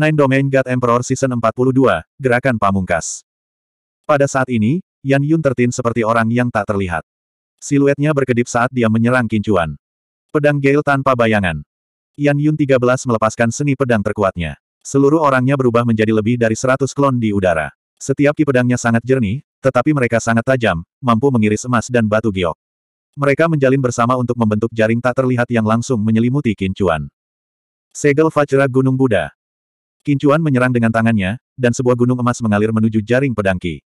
Nine Domain God Emperor Season 42, Gerakan Pamungkas. Pada saat ini, Yan Yun tertin seperti orang yang tak terlihat. Siluetnya berkedip saat dia menyerang kincuan. Pedang Gale tanpa bayangan. Yan Yun 13 melepaskan seni pedang terkuatnya. Seluruh orangnya berubah menjadi lebih dari 100 klon di udara. Setiap ki pedangnya sangat jernih, tetapi mereka sangat tajam, mampu mengiris emas dan batu giok. Mereka menjalin bersama untuk membentuk jaring tak terlihat yang langsung menyelimuti kincuan. Segel Fajra Gunung Buddha Kincuan menyerang dengan tangannya, dan sebuah gunung emas mengalir menuju jaring pedang Ki.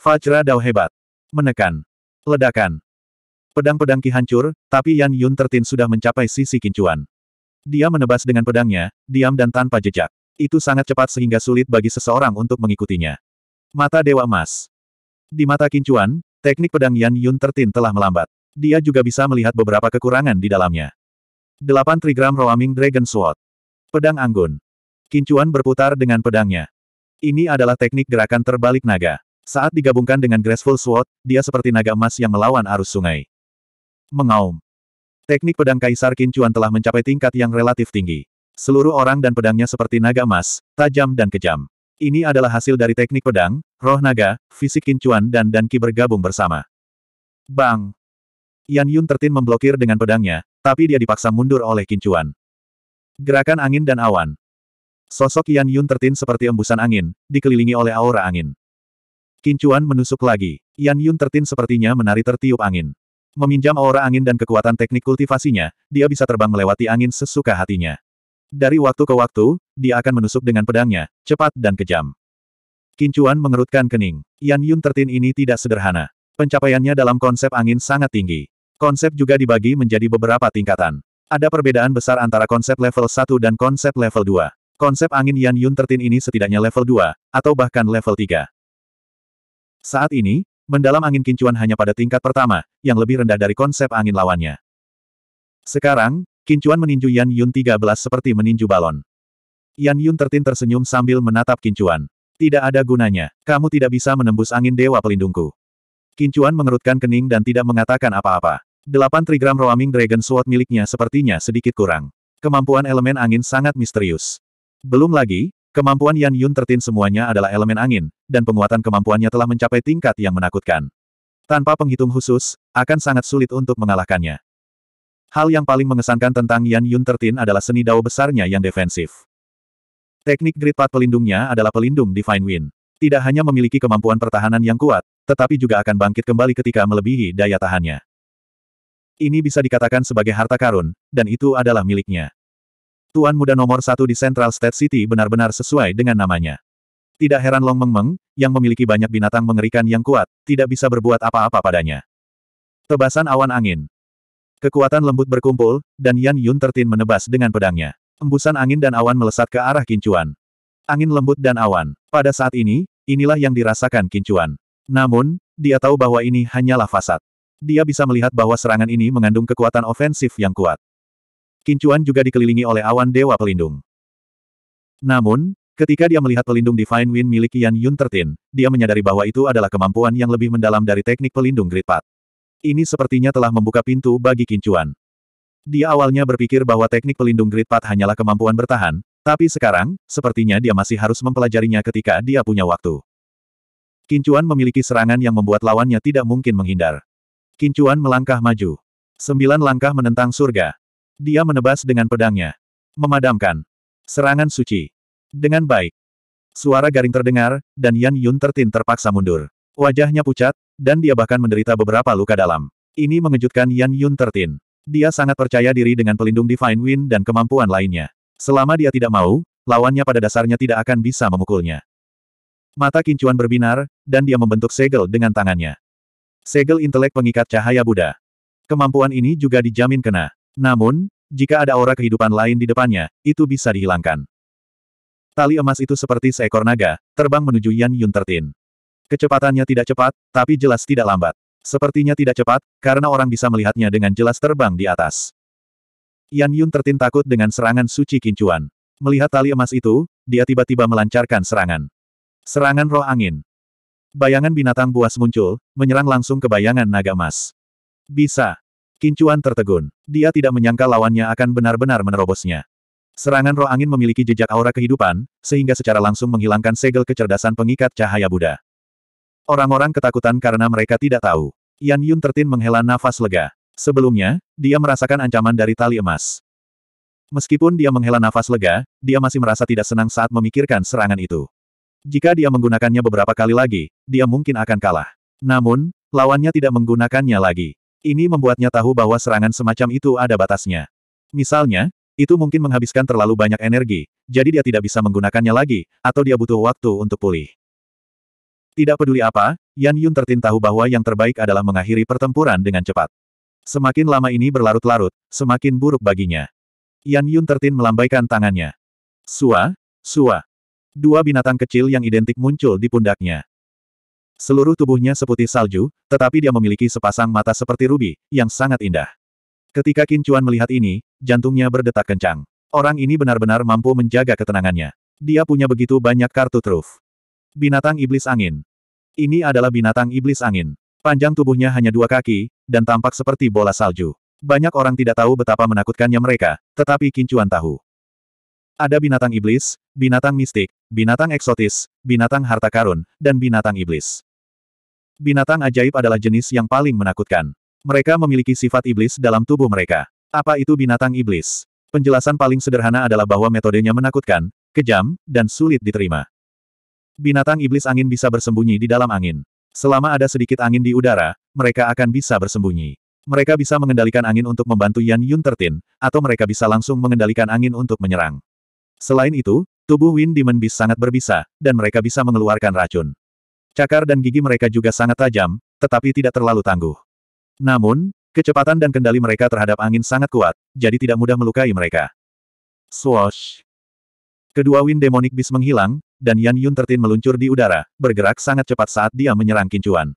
Fajra Dao hebat. Menekan. Ledakan. Pedang-pedang Ki hancur, tapi Yan Yun tertin sudah mencapai sisi Kincuan. Dia menebas dengan pedangnya, diam dan tanpa jejak. Itu sangat cepat sehingga sulit bagi seseorang untuk mengikutinya. Mata Dewa Emas. Di mata Kincuan, teknik pedang Yan Yun tertin telah melambat. Dia juga bisa melihat beberapa kekurangan di dalamnya. 8 Trigram Roaming Dragon Sword. Pedang Anggun. Kincuan berputar dengan pedangnya. Ini adalah teknik gerakan terbalik naga. Saat digabungkan dengan Graceful Sword, dia seperti naga emas yang melawan arus sungai. Mengaum. Teknik pedang Kaisar Kincuan telah mencapai tingkat yang relatif tinggi. Seluruh orang dan pedangnya seperti naga emas, tajam dan kejam. Ini adalah hasil dari teknik pedang, roh naga, fisik Kincuan dan Danki bergabung bersama. Bang! Yan Yun tertin memblokir dengan pedangnya, tapi dia dipaksa mundur oleh Kincuan. Gerakan angin dan awan. Sosok Yan Yun tertin seperti embusan angin, dikelilingi oleh aura angin. Kincuan menusuk lagi. Yan Yun tertin sepertinya menari tertiup angin. Meminjam aura angin dan kekuatan teknik kultivasinya, dia bisa terbang melewati angin sesuka hatinya. Dari waktu ke waktu, dia akan menusuk dengan pedangnya, cepat dan kejam. Kincuan mengerutkan kening. Yan Yun tertin ini tidak sederhana. Pencapaiannya dalam konsep angin sangat tinggi. Konsep juga dibagi menjadi beberapa tingkatan. Ada perbedaan besar antara konsep level 1 dan konsep level 2. Konsep angin Yan Yun tertin ini setidaknya level 2, atau bahkan level 3. Saat ini, mendalam angin kincuan hanya pada tingkat pertama, yang lebih rendah dari konsep angin lawannya. Sekarang, kincuan meninju Yan Yun 13 seperti meninju balon. Yan Yun tertin tersenyum sambil menatap kincuan. Tidak ada gunanya, kamu tidak bisa menembus angin dewa pelindungku. Kincuan mengerutkan kening dan tidak mengatakan apa-apa. Delapan trigram roaming dragon sword miliknya sepertinya sedikit kurang. Kemampuan elemen angin sangat misterius. Belum lagi, kemampuan Yan Yun tertin semuanya adalah elemen angin, dan penguatan kemampuannya telah mencapai tingkat yang menakutkan. Tanpa penghitung khusus, akan sangat sulit untuk mengalahkannya. Hal yang paling mengesankan tentang Yan Yun tertin adalah seni dao besarnya yang defensif. Teknik Grid pad pelindungnya adalah pelindung Divine Wind. Tidak hanya memiliki kemampuan pertahanan yang kuat, tetapi juga akan bangkit kembali ketika melebihi daya tahannya. Ini bisa dikatakan sebagai harta karun, dan itu adalah miliknya. Tuan muda nomor satu di Central State City benar-benar sesuai dengan namanya. Tidak heran Long Meng Meng, yang memiliki banyak binatang mengerikan yang kuat, tidak bisa berbuat apa-apa padanya. Tebasan awan angin. Kekuatan lembut berkumpul, dan Yan Yun tertin menebas dengan pedangnya. Embusan angin dan awan melesat ke arah kincuan. Angin lembut dan awan. Pada saat ini, inilah yang dirasakan kincuan. Namun, dia tahu bahwa ini hanyalah fasad. Dia bisa melihat bahwa serangan ini mengandung kekuatan ofensif yang kuat. Kincuan juga dikelilingi oleh awan Dewa Pelindung. Namun, ketika dia melihat pelindung Divine Wind milik Yan Yun Tertin, dia menyadari bahwa itu adalah kemampuan yang lebih mendalam dari teknik pelindung Great Path. Ini sepertinya telah membuka pintu bagi Kincuan. Dia awalnya berpikir bahwa teknik pelindung Great Path hanyalah kemampuan bertahan, tapi sekarang, sepertinya dia masih harus mempelajarinya ketika dia punya waktu. Kincuan memiliki serangan yang membuat lawannya tidak mungkin menghindar. Kincuan melangkah maju. Sembilan langkah menentang surga. Dia menebas dengan pedangnya. Memadamkan. Serangan suci. Dengan baik. Suara garing terdengar, dan Yan Yun tertin terpaksa mundur. Wajahnya pucat, dan dia bahkan menderita beberapa luka dalam. Ini mengejutkan Yan Yun tertin. Dia sangat percaya diri dengan pelindung Divine Wind dan kemampuan lainnya. Selama dia tidak mau, lawannya pada dasarnya tidak akan bisa memukulnya. Mata kincuan berbinar, dan dia membentuk segel dengan tangannya. Segel intelek pengikat cahaya Buddha. Kemampuan ini juga dijamin kena. Namun, jika ada aura kehidupan lain di depannya, itu bisa dihilangkan. Tali emas itu seperti seekor naga, terbang menuju Yan Yun Tertin. Kecepatannya tidak cepat, tapi jelas tidak lambat. Sepertinya tidak cepat, karena orang bisa melihatnya dengan jelas terbang di atas. Yan Yun Tertin takut dengan serangan suci kincuan. Melihat tali emas itu, dia tiba-tiba melancarkan serangan. Serangan roh angin. Bayangan binatang buas muncul, menyerang langsung ke bayangan naga emas. Bisa. Kincuan tertegun. Dia tidak menyangka lawannya akan benar-benar menerobosnya. Serangan roh angin memiliki jejak aura kehidupan, sehingga secara langsung menghilangkan segel kecerdasan pengikat cahaya Buddha. Orang-orang ketakutan karena mereka tidak tahu. Yan Yun tertin menghela nafas lega. Sebelumnya, dia merasakan ancaman dari tali emas. Meskipun dia menghela nafas lega, dia masih merasa tidak senang saat memikirkan serangan itu. Jika dia menggunakannya beberapa kali lagi, dia mungkin akan kalah. Namun, lawannya tidak menggunakannya lagi. Ini membuatnya tahu bahwa serangan semacam itu ada batasnya. Misalnya, itu mungkin menghabiskan terlalu banyak energi, jadi dia tidak bisa menggunakannya lagi, atau dia butuh waktu untuk pulih. Tidak peduli apa, Yan Yun tertin tahu bahwa yang terbaik adalah mengakhiri pertempuran dengan cepat. Semakin lama ini berlarut-larut, semakin buruk baginya. Yan Yun tertin melambaikan tangannya. Sua, sua. Dua binatang kecil yang identik muncul di pundaknya. Seluruh tubuhnya seputih salju, tetapi dia memiliki sepasang mata seperti rubi, yang sangat indah. Ketika Qin Chuan melihat ini, jantungnya berdetak kencang. Orang ini benar-benar mampu menjaga ketenangannya. Dia punya begitu banyak kartu truf. Binatang Iblis Angin. Ini adalah binatang Iblis Angin. Panjang tubuhnya hanya dua kaki, dan tampak seperti bola salju. Banyak orang tidak tahu betapa menakutkannya mereka, tetapi Kincuan tahu. Ada binatang iblis, binatang mistik, binatang eksotis, binatang harta karun, dan binatang iblis. Binatang ajaib adalah jenis yang paling menakutkan. Mereka memiliki sifat iblis dalam tubuh mereka. Apa itu binatang iblis? Penjelasan paling sederhana adalah bahwa metodenya menakutkan, kejam, dan sulit diterima. Binatang iblis angin bisa bersembunyi di dalam angin. Selama ada sedikit angin di udara, mereka akan bisa bersembunyi. Mereka bisa mengendalikan angin untuk membantu Yan Yun tertin, atau mereka bisa langsung mengendalikan angin untuk menyerang. Selain itu, tubuh Win Demon Beast sangat berbisa, dan mereka bisa mengeluarkan racun. Cakar dan gigi mereka juga sangat tajam, tetapi tidak terlalu tangguh. Namun, kecepatan dan kendali mereka terhadap angin sangat kuat, jadi tidak mudah melukai mereka. Swoosh! Kedua Wind Demonic bis menghilang, dan Yan Yun tertin meluncur di udara, bergerak sangat cepat saat dia menyerang kincuan.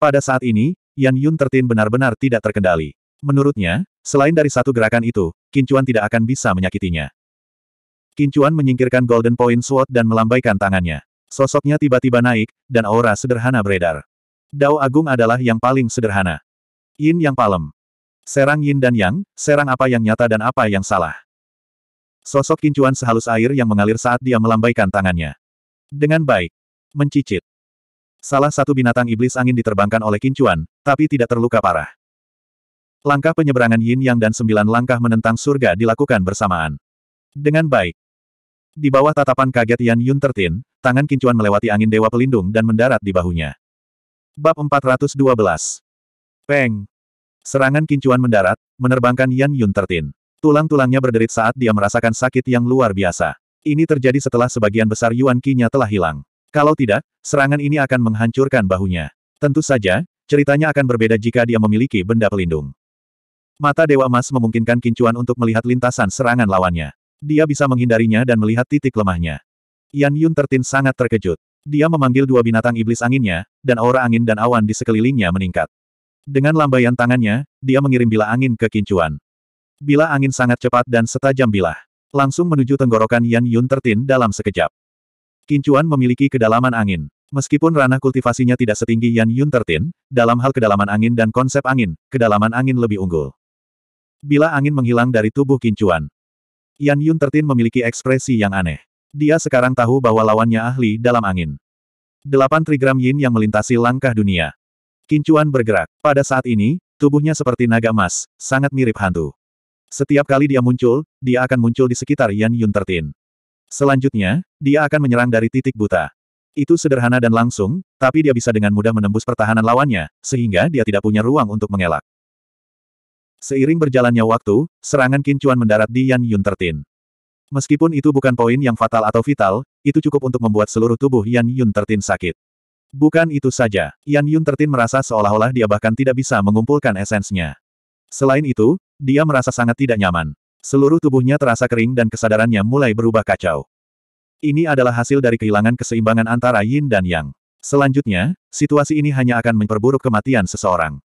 Pada saat ini, Yan Yun tertin benar-benar tidak terkendali. Menurutnya, selain dari satu gerakan itu, kincuan tidak akan bisa menyakitinya. Kincuan menyingkirkan Golden Point Sword dan melambaikan tangannya. Sosoknya tiba-tiba naik, dan aura sederhana beredar. Dao Agung adalah yang paling sederhana. Yin yang palem. Serang yin dan yang, serang apa yang nyata dan apa yang salah. Sosok kincuan sehalus air yang mengalir saat dia melambaikan tangannya. Dengan baik. Mencicit. Salah satu binatang iblis angin diterbangkan oleh kincuan, tapi tidak terluka parah. Langkah penyeberangan yin yang dan sembilan langkah menentang surga dilakukan bersamaan. Dengan baik. Di bawah tatapan kaget Yan Yun tertin, tangan kincuan melewati angin dewa pelindung dan mendarat di bahunya. Bab 412 Peng! Serangan kincuan mendarat, menerbangkan Yan Yun tertin. Tulang-tulangnya berderit saat dia merasakan sakit yang luar biasa. Ini terjadi setelah sebagian besar Yuan Qi-nya telah hilang. Kalau tidak, serangan ini akan menghancurkan bahunya. Tentu saja, ceritanya akan berbeda jika dia memiliki benda pelindung. Mata Dewa Emas memungkinkan Kincuan untuk melihat lintasan serangan lawannya. Dia bisa menghindarinya dan melihat titik lemahnya. Yan Yun tertin sangat terkejut. Dia memanggil dua binatang iblis anginnya, dan aura angin dan awan di sekelilingnya meningkat. Dengan lambaian tangannya, dia mengirim bila angin ke kincuan. Bila angin sangat cepat dan setajam bilah. Langsung menuju tenggorokan Yan Yun tertin dalam sekejap. Kincuan memiliki kedalaman angin. Meskipun ranah kultivasinya tidak setinggi Yan Yun tertin, dalam hal kedalaman angin dan konsep angin, kedalaman angin lebih unggul. Bila angin menghilang dari tubuh kincuan, Yan Yun Tertin memiliki ekspresi yang aneh. Dia sekarang tahu bahwa lawannya ahli dalam angin. Delapan trigram yin yang melintasi langkah dunia. Kincuan bergerak. Pada saat ini, tubuhnya seperti naga emas, sangat mirip hantu. Setiap kali dia muncul, dia akan muncul di sekitar Yan Yun Tertin. Selanjutnya, dia akan menyerang dari titik buta. Itu sederhana dan langsung, tapi dia bisa dengan mudah menembus pertahanan lawannya, sehingga dia tidak punya ruang untuk mengelak. Seiring berjalannya waktu, serangan kincuan mendarat di Yan Yun tertin. Meskipun itu bukan poin yang fatal atau vital, itu cukup untuk membuat seluruh tubuh Yan Yun tertin sakit. Bukan itu saja, Yan Yun tertin merasa seolah-olah dia bahkan tidak bisa mengumpulkan esensnya. Selain itu, dia merasa sangat tidak nyaman. Seluruh tubuhnya terasa kering dan kesadarannya mulai berubah kacau. Ini adalah hasil dari kehilangan keseimbangan antara Yin dan Yang. Selanjutnya, situasi ini hanya akan memperburuk kematian seseorang.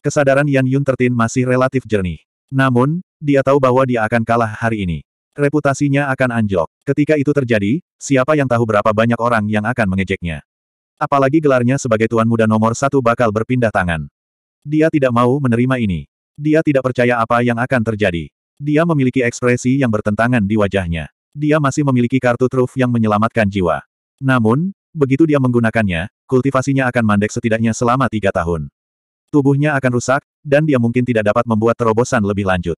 Kesadaran Yan Yun Tertin masih relatif jernih. Namun, dia tahu bahwa dia akan kalah hari ini. Reputasinya akan anjlok. Ketika itu terjadi, siapa yang tahu berapa banyak orang yang akan mengejeknya. Apalagi gelarnya sebagai tuan muda nomor satu bakal berpindah tangan. Dia tidak mau menerima ini. Dia tidak percaya apa yang akan terjadi. Dia memiliki ekspresi yang bertentangan di wajahnya. Dia masih memiliki kartu truf yang menyelamatkan jiwa. Namun, begitu dia menggunakannya, kultivasinya akan mandek setidaknya selama tiga tahun tubuhnya akan rusak, dan dia mungkin tidak dapat membuat terobosan lebih lanjut.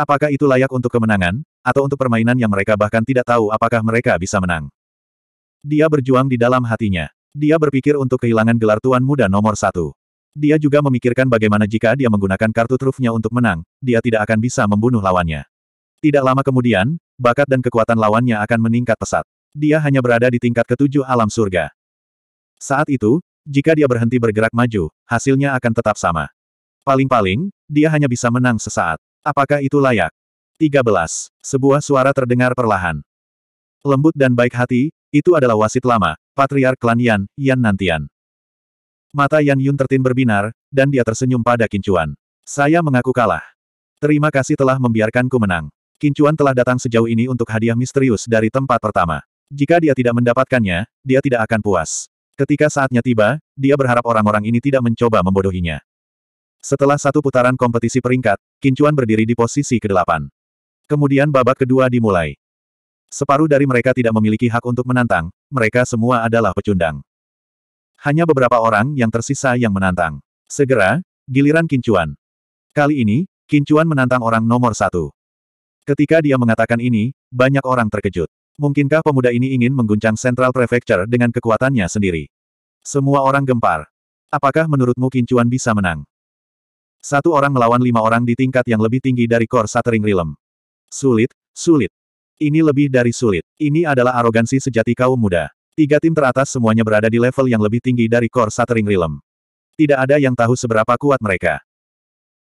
Apakah itu layak untuk kemenangan, atau untuk permainan yang mereka bahkan tidak tahu apakah mereka bisa menang? Dia berjuang di dalam hatinya. Dia berpikir untuk kehilangan gelar tuan muda nomor satu. Dia juga memikirkan bagaimana jika dia menggunakan kartu trufnya untuk menang, dia tidak akan bisa membunuh lawannya. Tidak lama kemudian, bakat dan kekuatan lawannya akan meningkat pesat. Dia hanya berada di tingkat ketujuh alam surga. Saat itu, jika dia berhenti bergerak maju, hasilnya akan tetap sama. Paling-paling, dia hanya bisa menang sesaat. Apakah itu layak? 13. Sebuah suara terdengar perlahan. Lembut dan baik hati, itu adalah wasit lama, Patriark Klan Yan, Yan Nantian. Mata Yan Yun tertin berbinar, dan dia tersenyum pada Kincuan. Saya mengaku kalah. Terima kasih telah membiarkanku menang. Kincuan telah datang sejauh ini untuk hadiah misterius dari tempat pertama. Jika dia tidak mendapatkannya, dia tidak akan puas. Ketika saatnya tiba, dia berharap orang-orang ini tidak mencoba membodohinya. Setelah satu putaran kompetisi peringkat, Kincuan berdiri di posisi ke-8. Kemudian babak kedua dimulai. Separuh dari mereka tidak memiliki hak untuk menantang, mereka semua adalah pecundang. Hanya beberapa orang yang tersisa yang menantang. Segera, giliran Kincuan. Kali ini, Kincuan menantang orang nomor satu. Ketika dia mengatakan ini, banyak orang terkejut. Mungkinkah pemuda ini ingin mengguncang Central Prefecture dengan kekuatannya sendiri? Semua orang gempar. Apakah menurutmu Kincuan bisa menang? Satu orang melawan lima orang di tingkat yang lebih tinggi dari Core Shattering Realm. Sulit, sulit. Ini lebih dari sulit. Ini adalah arogansi sejati kaum muda. Tiga tim teratas semuanya berada di level yang lebih tinggi dari Core Shattering Realm. Tidak ada yang tahu seberapa kuat mereka.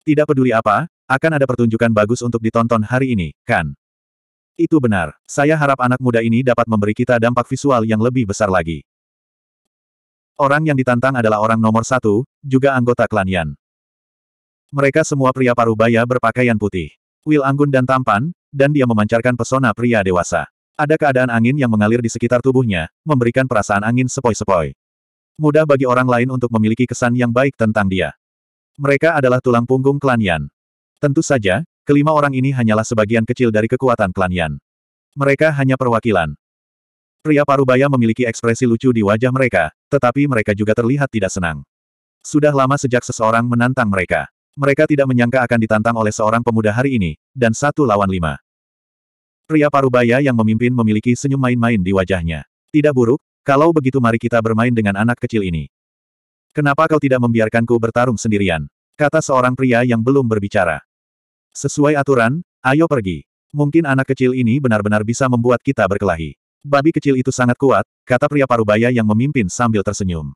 Tidak peduli apa, akan ada pertunjukan bagus untuk ditonton hari ini, kan? Itu benar. Saya harap anak muda ini dapat memberi kita dampak visual yang lebih besar lagi. Orang yang ditantang adalah orang nomor satu, juga anggota klan Yan. Mereka semua pria parubaya berpakaian putih. Will anggun dan tampan, dan dia memancarkan pesona pria dewasa. Ada keadaan angin yang mengalir di sekitar tubuhnya, memberikan perasaan angin sepoi-sepoi. Mudah bagi orang lain untuk memiliki kesan yang baik tentang dia. Mereka adalah tulang punggung klan Yan. Tentu saja, Kelima orang ini hanyalah sebagian kecil dari kekuatan klan Yan. Mereka hanya perwakilan. Pria Parubaya memiliki ekspresi lucu di wajah mereka, tetapi mereka juga terlihat tidak senang. Sudah lama sejak seseorang menantang mereka. Mereka tidak menyangka akan ditantang oleh seorang pemuda hari ini, dan satu lawan lima. Pria Parubaya yang memimpin memiliki senyum main-main di wajahnya. Tidak buruk, kalau begitu mari kita bermain dengan anak kecil ini. Kenapa kau tidak membiarkanku bertarung sendirian? Kata seorang pria yang belum berbicara. Sesuai aturan, ayo pergi. Mungkin anak kecil ini benar-benar bisa membuat kita berkelahi. Babi kecil itu sangat kuat, kata pria parubaya yang memimpin sambil tersenyum.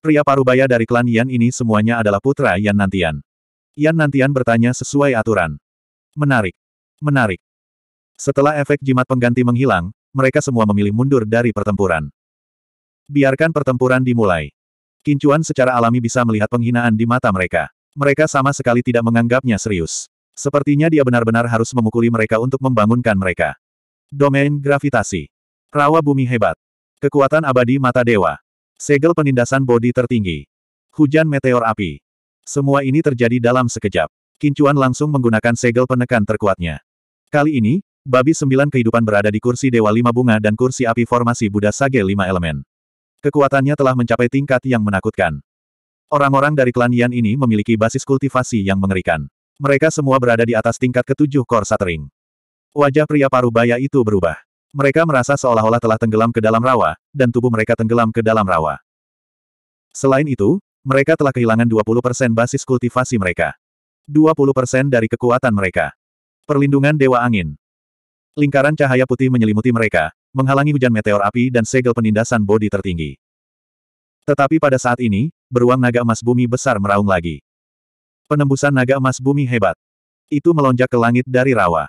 Pria parubaya dari klan Yan ini semuanya adalah putra Yan Nantian. Yan Nantian bertanya sesuai aturan. Menarik. Menarik. Setelah efek jimat pengganti menghilang, mereka semua memilih mundur dari pertempuran. Biarkan pertempuran dimulai. Kincuan secara alami bisa melihat penghinaan di mata mereka. Mereka sama sekali tidak menganggapnya serius. Sepertinya dia benar-benar harus memukuli mereka untuk membangunkan mereka. Domain gravitasi. Rawa bumi hebat. Kekuatan abadi mata dewa. Segel penindasan bodi tertinggi. Hujan meteor api. Semua ini terjadi dalam sekejap. Kincuan langsung menggunakan segel penekan terkuatnya. Kali ini, babi sembilan kehidupan berada di kursi Dewa Lima Bunga dan kursi api formasi Buddha Sage Lima Elemen. Kekuatannya telah mencapai tingkat yang menakutkan. Orang-orang dari klan Yan ini memiliki basis kultivasi yang mengerikan. Mereka semua berada di atas tingkat ketujuh kor satering. Wajah pria baya itu berubah. Mereka merasa seolah-olah telah tenggelam ke dalam rawa, dan tubuh mereka tenggelam ke dalam rawa. Selain itu, mereka telah kehilangan 20% basis kultivasi mereka. 20% dari kekuatan mereka. Perlindungan Dewa Angin. Lingkaran cahaya putih menyelimuti mereka, menghalangi hujan meteor api dan segel penindasan bodi tertinggi. Tetapi pada saat ini, beruang naga emas bumi besar meraung lagi. Penembusan naga emas bumi hebat. Itu melonjak ke langit dari rawa.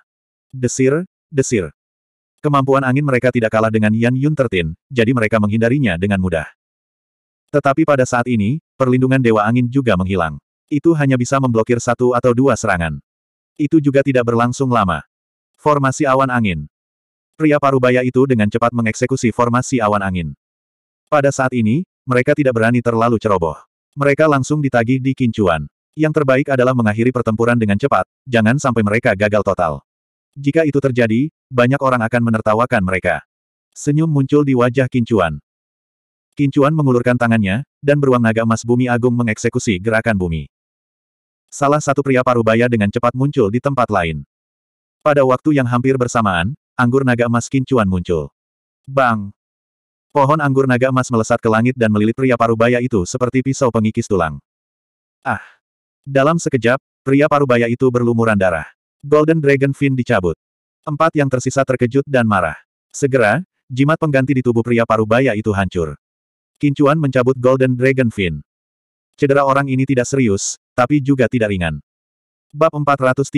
Desir, desir. Kemampuan angin mereka tidak kalah dengan Yan Yun Tertin, jadi mereka menghindarinya dengan mudah. Tetapi pada saat ini, perlindungan Dewa Angin juga menghilang. Itu hanya bisa memblokir satu atau dua serangan. Itu juga tidak berlangsung lama. Formasi awan angin. Pria parubaya itu dengan cepat mengeksekusi formasi awan angin. Pada saat ini, mereka tidak berani terlalu ceroboh. Mereka langsung ditagih di kincuan. Yang terbaik adalah mengakhiri pertempuran dengan cepat, jangan sampai mereka gagal total. Jika itu terjadi, banyak orang akan menertawakan mereka. Senyum muncul di wajah kincuan. Kincuan mengulurkan tangannya, dan beruang naga emas bumi agung mengeksekusi gerakan bumi. Salah satu pria parubaya dengan cepat muncul di tempat lain. Pada waktu yang hampir bersamaan, anggur naga emas kincuan muncul. Bang! Pohon anggur naga emas melesat ke langit dan melilit pria parubaya itu seperti pisau pengikis tulang. Ah! Dalam sekejap, pria parubaya itu berlumuran darah. Golden Dragon Fin dicabut. Empat yang tersisa terkejut dan marah. Segera, jimat pengganti di tubuh pria parubaya itu hancur. Kincuan mencabut Golden Dragon Fin. Cedera orang ini tidak serius, tapi juga tidak ringan. Bab 413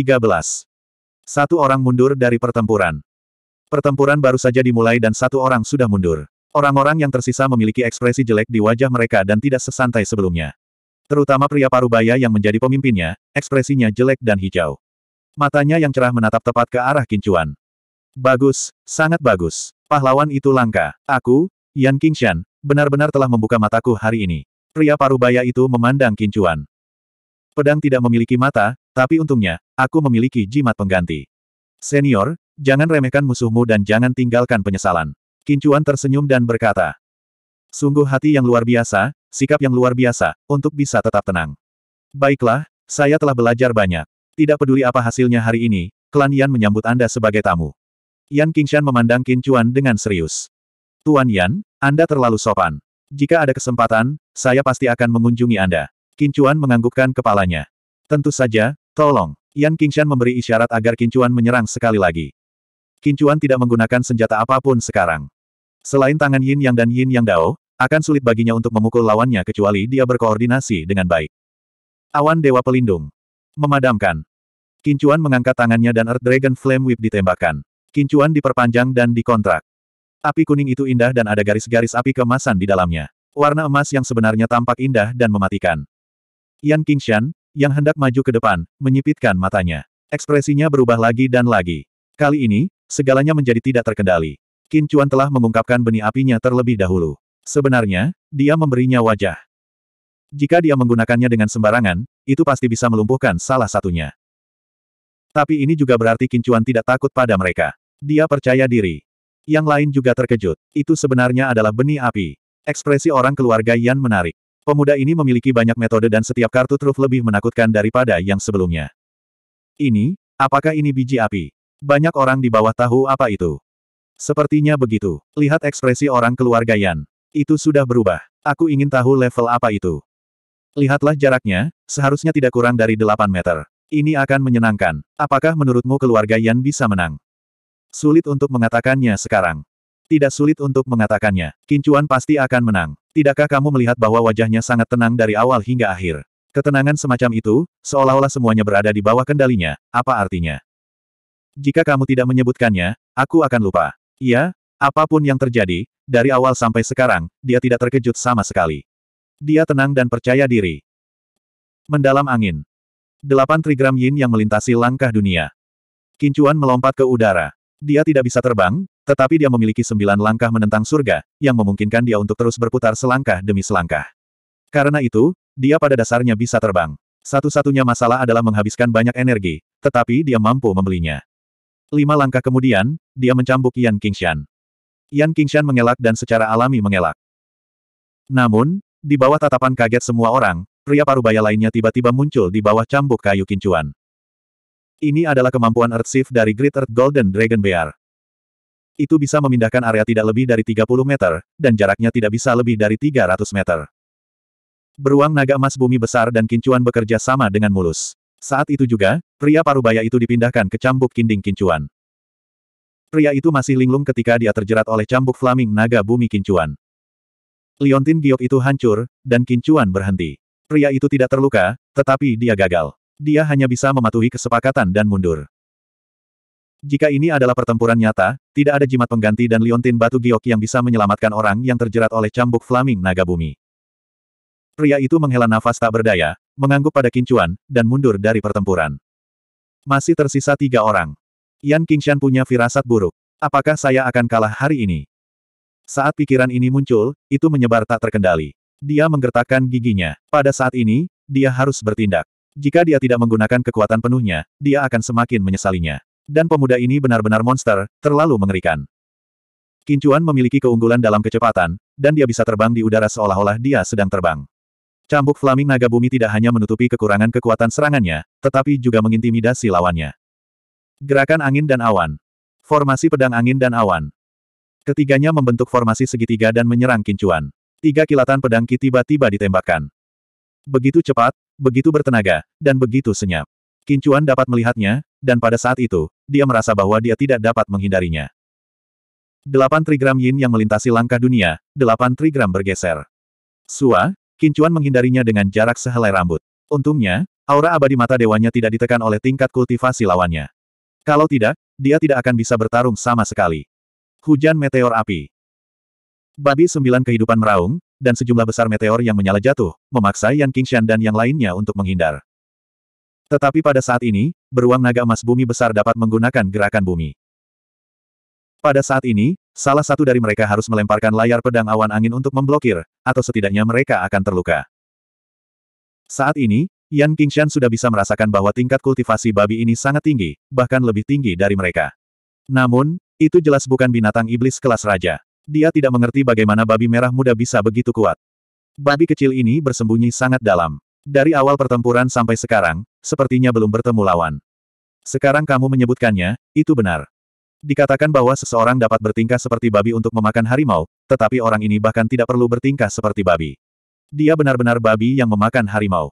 Satu orang mundur dari pertempuran. Pertempuran baru saja dimulai dan satu orang sudah mundur. Orang-orang yang tersisa memiliki ekspresi jelek di wajah mereka dan tidak sesantai sebelumnya. Terutama pria parubaya yang menjadi pemimpinnya, ekspresinya jelek dan hijau. Matanya yang cerah menatap tepat ke arah Kincuan. Bagus, sangat bagus. Pahlawan itu langka. Aku, Yan Qingshan, benar-benar telah membuka mataku hari ini. Pria parubaya itu memandang Kincuan. Pedang tidak memiliki mata, tapi untungnya, aku memiliki jimat pengganti. Senior, jangan remehkan musuhmu dan jangan tinggalkan penyesalan. Kincuan tersenyum dan berkata. Sungguh hati yang luar biasa, sikap yang luar biasa, untuk bisa tetap tenang. Baiklah, saya telah belajar banyak. Tidak peduli apa hasilnya hari ini, klan Yan menyambut Anda sebagai tamu. Yan Kingshan memandang Kincuan dengan serius. Tuan Yan, Anda terlalu sopan. Jika ada kesempatan, saya pasti akan mengunjungi Anda. Kincuan menganggukkan kepalanya. Tentu saja, tolong. Yan Kingshan memberi isyarat agar Kincuan menyerang sekali lagi. Kincuan tidak menggunakan senjata apapun sekarang. Selain tangan Yin Yang dan Yin Yang Dao, akan sulit baginya untuk memukul lawannya kecuali dia berkoordinasi dengan baik. Awan Dewa Pelindung. Memadamkan. Kincuan mengangkat tangannya dan Earth Dragon Flame Whip ditembakkan. Kincuan diperpanjang dan dikontrak. Api kuning itu indah dan ada garis-garis api kemasan di dalamnya. Warna emas yang sebenarnya tampak indah dan mematikan. Yan Qingshan, yang hendak maju ke depan, menyipitkan matanya. Ekspresinya berubah lagi dan lagi. Kali ini, Segalanya menjadi tidak terkendali. Qin Chuan telah mengungkapkan benih apinya terlebih dahulu. Sebenarnya, dia memberinya wajah. Jika dia menggunakannya dengan sembarangan, itu pasti bisa melumpuhkan salah satunya. Tapi ini juga berarti Qin Chuan tidak takut pada mereka. Dia percaya diri. Yang lain juga terkejut. Itu sebenarnya adalah benih api. Ekspresi orang keluarga Yan menarik. Pemuda ini memiliki banyak metode dan setiap kartu truf lebih menakutkan daripada yang sebelumnya. Ini, apakah ini biji api? Banyak orang di bawah tahu apa itu. Sepertinya begitu. Lihat ekspresi orang keluarga Yan. Itu sudah berubah. Aku ingin tahu level apa itu. Lihatlah jaraknya, seharusnya tidak kurang dari 8 meter. Ini akan menyenangkan. Apakah menurutmu keluarga Yan bisa menang? Sulit untuk mengatakannya sekarang. Tidak sulit untuk mengatakannya. Kincuan pasti akan menang. Tidakkah kamu melihat bahwa wajahnya sangat tenang dari awal hingga akhir? Ketenangan semacam itu, seolah-olah semuanya berada di bawah kendalinya, apa artinya? Jika kamu tidak menyebutkannya, aku akan lupa. Iya, apapun yang terjadi, dari awal sampai sekarang, dia tidak terkejut sama sekali. Dia tenang dan percaya diri. Mendalam angin. Delapan trigram yin yang melintasi langkah dunia. Kincuan melompat ke udara. Dia tidak bisa terbang, tetapi dia memiliki sembilan langkah menentang surga, yang memungkinkan dia untuk terus berputar selangkah demi selangkah. Karena itu, dia pada dasarnya bisa terbang. Satu-satunya masalah adalah menghabiskan banyak energi, tetapi dia mampu membelinya. Lima langkah kemudian, dia mencambuk Yan Qingshan. Yan Qingshan mengelak dan secara alami mengelak. Namun, di bawah tatapan kaget semua orang, pria parubaya lainnya tiba-tiba muncul di bawah cambuk kayu kincuan. Ini adalah kemampuan Earth Shift dari Great Earth Golden Dragon Bear. Itu bisa memindahkan area tidak lebih dari 30 meter, dan jaraknya tidak bisa lebih dari 300 meter. Beruang naga emas bumi besar dan kincuan bekerja sama dengan mulus. Saat itu juga, pria parubaya itu dipindahkan ke cambuk Kinding Kincuan. Pria itu masih linglung ketika dia terjerat oleh cambuk Flaming Naga Bumi Kincuan. Liontin Giok itu hancur, dan Kincuan berhenti. Pria itu tidak terluka, tetapi dia gagal. Dia hanya bisa mematuhi kesepakatan dan mundur. Jika ini adalah pertempuran nyata, tidak ada jimat pengganti dan Liontin Batu Giok yang bisa menyelamatkan orang yang terjerat oleh cambuk Flaming Naga Bumi. Pria itu menghela nafas tak berdaya, mengangguk pada Kincuan, dan mundur dari pertempuran. Masih tersisa tiga orang. Yan Qingshan punya firasat buruk. Apakah saya akan kalah hari ini? Saat pikiran ini muncul, itu menyebar tak terkendali. Dia menggertakkan giginya. Pada saat ini, dia harus bertindak. Jika dia tidak menggunakan kekuatan penuhnya, dia akan semakin menyesalinya. Dan pemuda ini benar-benar monster, terlalu mengerikan. Kincuan memiliki keunggulan dalam kecepatan, dan dia bisa terbang di udara seolah-olah dia sedang terbang. Cambuk Flaming Naga Bumi tidak hanya menutupi kekurangan kekuatan serangannya, tetapi juga mengintimidasi lawannya. Gerakan angin dan awan. Formasi pedang angin dan awan. Ketiganya membentuk formasi segitiga dan menyerang kincuan. Tiga kilatan pedang Ki tiba-tiba ditembakkan. Begitu cepat, begitu bertenaga, dan begitu senyap. Kincuan dapat melihatnya, dan pada saat itu, dia merasa bahwa dia tidak dapat menghindarinya. Delapan trigram yin yang melintasi langkah dunia, delapan trigram bergeser. Sua, Kincuan menghindarinya dengan jarak sehelai rambut. Untungnya, aura abadi mata dewanya tidak ditekan oleh tingkat kultivasi lawannya. Kalau tidak, dia tidak akan bisa bertarung sama sekali. Hujan meteor api. Babi sembilan kehidupan meraung, dan sejumlah besar meteor yang menyala jatuh, memaksa Yan Qingshan dan yang lainnya untuk menghindar. Tetapi pada saat ini, beruang naga emas bumi besar dapat menggunakan gerakan bumi. Pada saat ini, Salah satu dari mereka harus melemparkan layar pedang awan angin untuk memblokir, atau setidaknya mereka akan terluka. Saat ini, Yan Qingshan sudah bisa merasakan bahwa tingkat kultivasi babi ini sangat tinggi, bahkan lebih tinggi dari mereka. Namun, itu jelas bukan binatang iblis kelas raja. Dia tidak mengerti bagaimana babi merah muda bisa begitu kuat. Babi kecil ini bersembunyi sangat dalam. Dari awal pertempuran sampai sekarang, sepertinya belum bertemu lawan. Sekarang kamu menyebutkannya, itu benar. Dikatakan bahwa seseorang dapat bertingkah seperti babi untuk memakan harimau, tetapi orang ini bahkan tidak perlu bertingkah seperti babi. Dia benar-benar babi yang memakan harimau.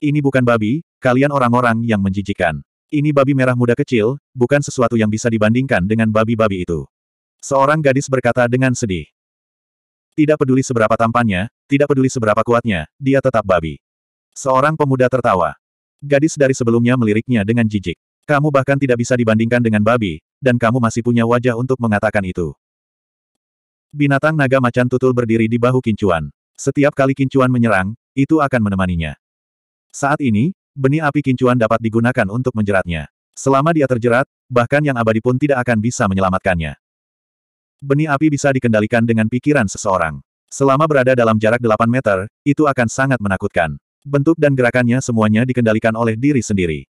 Ini bukan babi, kalian orang-orang yang menjijikan. Ini babi merah muda kecil, bukan sesuatu yang bisa dibandingkan dengan babi-babi itu. Seorang gadis berkata dengan sedih. Tidak peduli seberapa tampannya, tidak peduli seberapa kuatnya, dia tetap babi. Seorang pemuda tertawa. Gadis dari sebelumnya meliriknya dengan jijik. Kamu bahkan tidak bisa dibandingkan dengan babi, dan kamu masih punya wajah untuk mengatakan itu. Binatang naga macan tutul berdiri di bahu kincuan. Setiap kali kincuan menyerang, itu akan menemaninya. Saat ini, benih api kincuan dapat digunakan untuk menjeratnya. Selama dia terjerat, bahkan yang abadi pun tidak akan bisa menyelamatkannya. Benih api bisa dikendalikan dengan pikiran seseorang. Selama berada dalam jarak 8 meter, itu akan sangat menakutkan. Bentuk dan gerakannya semuanya dikendalikan oleh diri sendiri.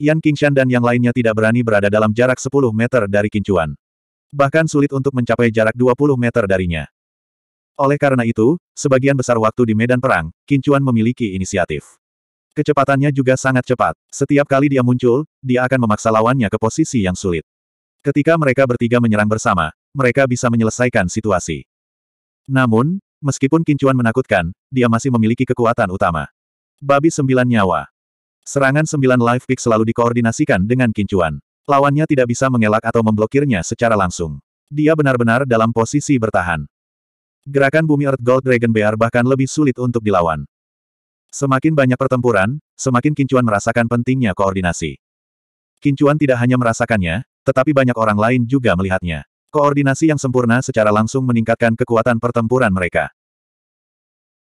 Yan Qingshan dan yang lainnya tidak berani berada dalam jarak 10 meter dari Kincuan. Bahkan sulit untuk mencapai jarak 20 meter darinya. Oleh karena itu, sebagian besar waktu di medan perang, Kincuan memiliki inisiatif. Kecepatannya juga sangat cepat. Setiap kali dia muncul, dia akan memaksa lawannya ke posisi yang sulit. Ketika mereka bertiga menyerang bersama, mereka bisa menyelesaikan situasi. Namun, meskipun Kincuan menakutkan, dia masih memiliki kekuatan utama. Babi sembilan nyawa. Serangan sembilan live pick selalu dikoordinasikan dengan kincuan. Lawannya tidak bisa mengelak atau memblokirnya secara langsung. Dia benar-benar dalam posisi bertahan. Gerakan bumi Earth Gold Dragon Bear bahkan lebih sulit untuk dilawan. Semakin banyak pertempuran, semakin kincuan merasakan pentingnya koordinasi. Kincuan tidak hanya merasakannya, tetapi banyak orang lain juga melihatnya. Koordinasi yang sempurna secara langsung meningkatkan kekuatan pertempuran mereka.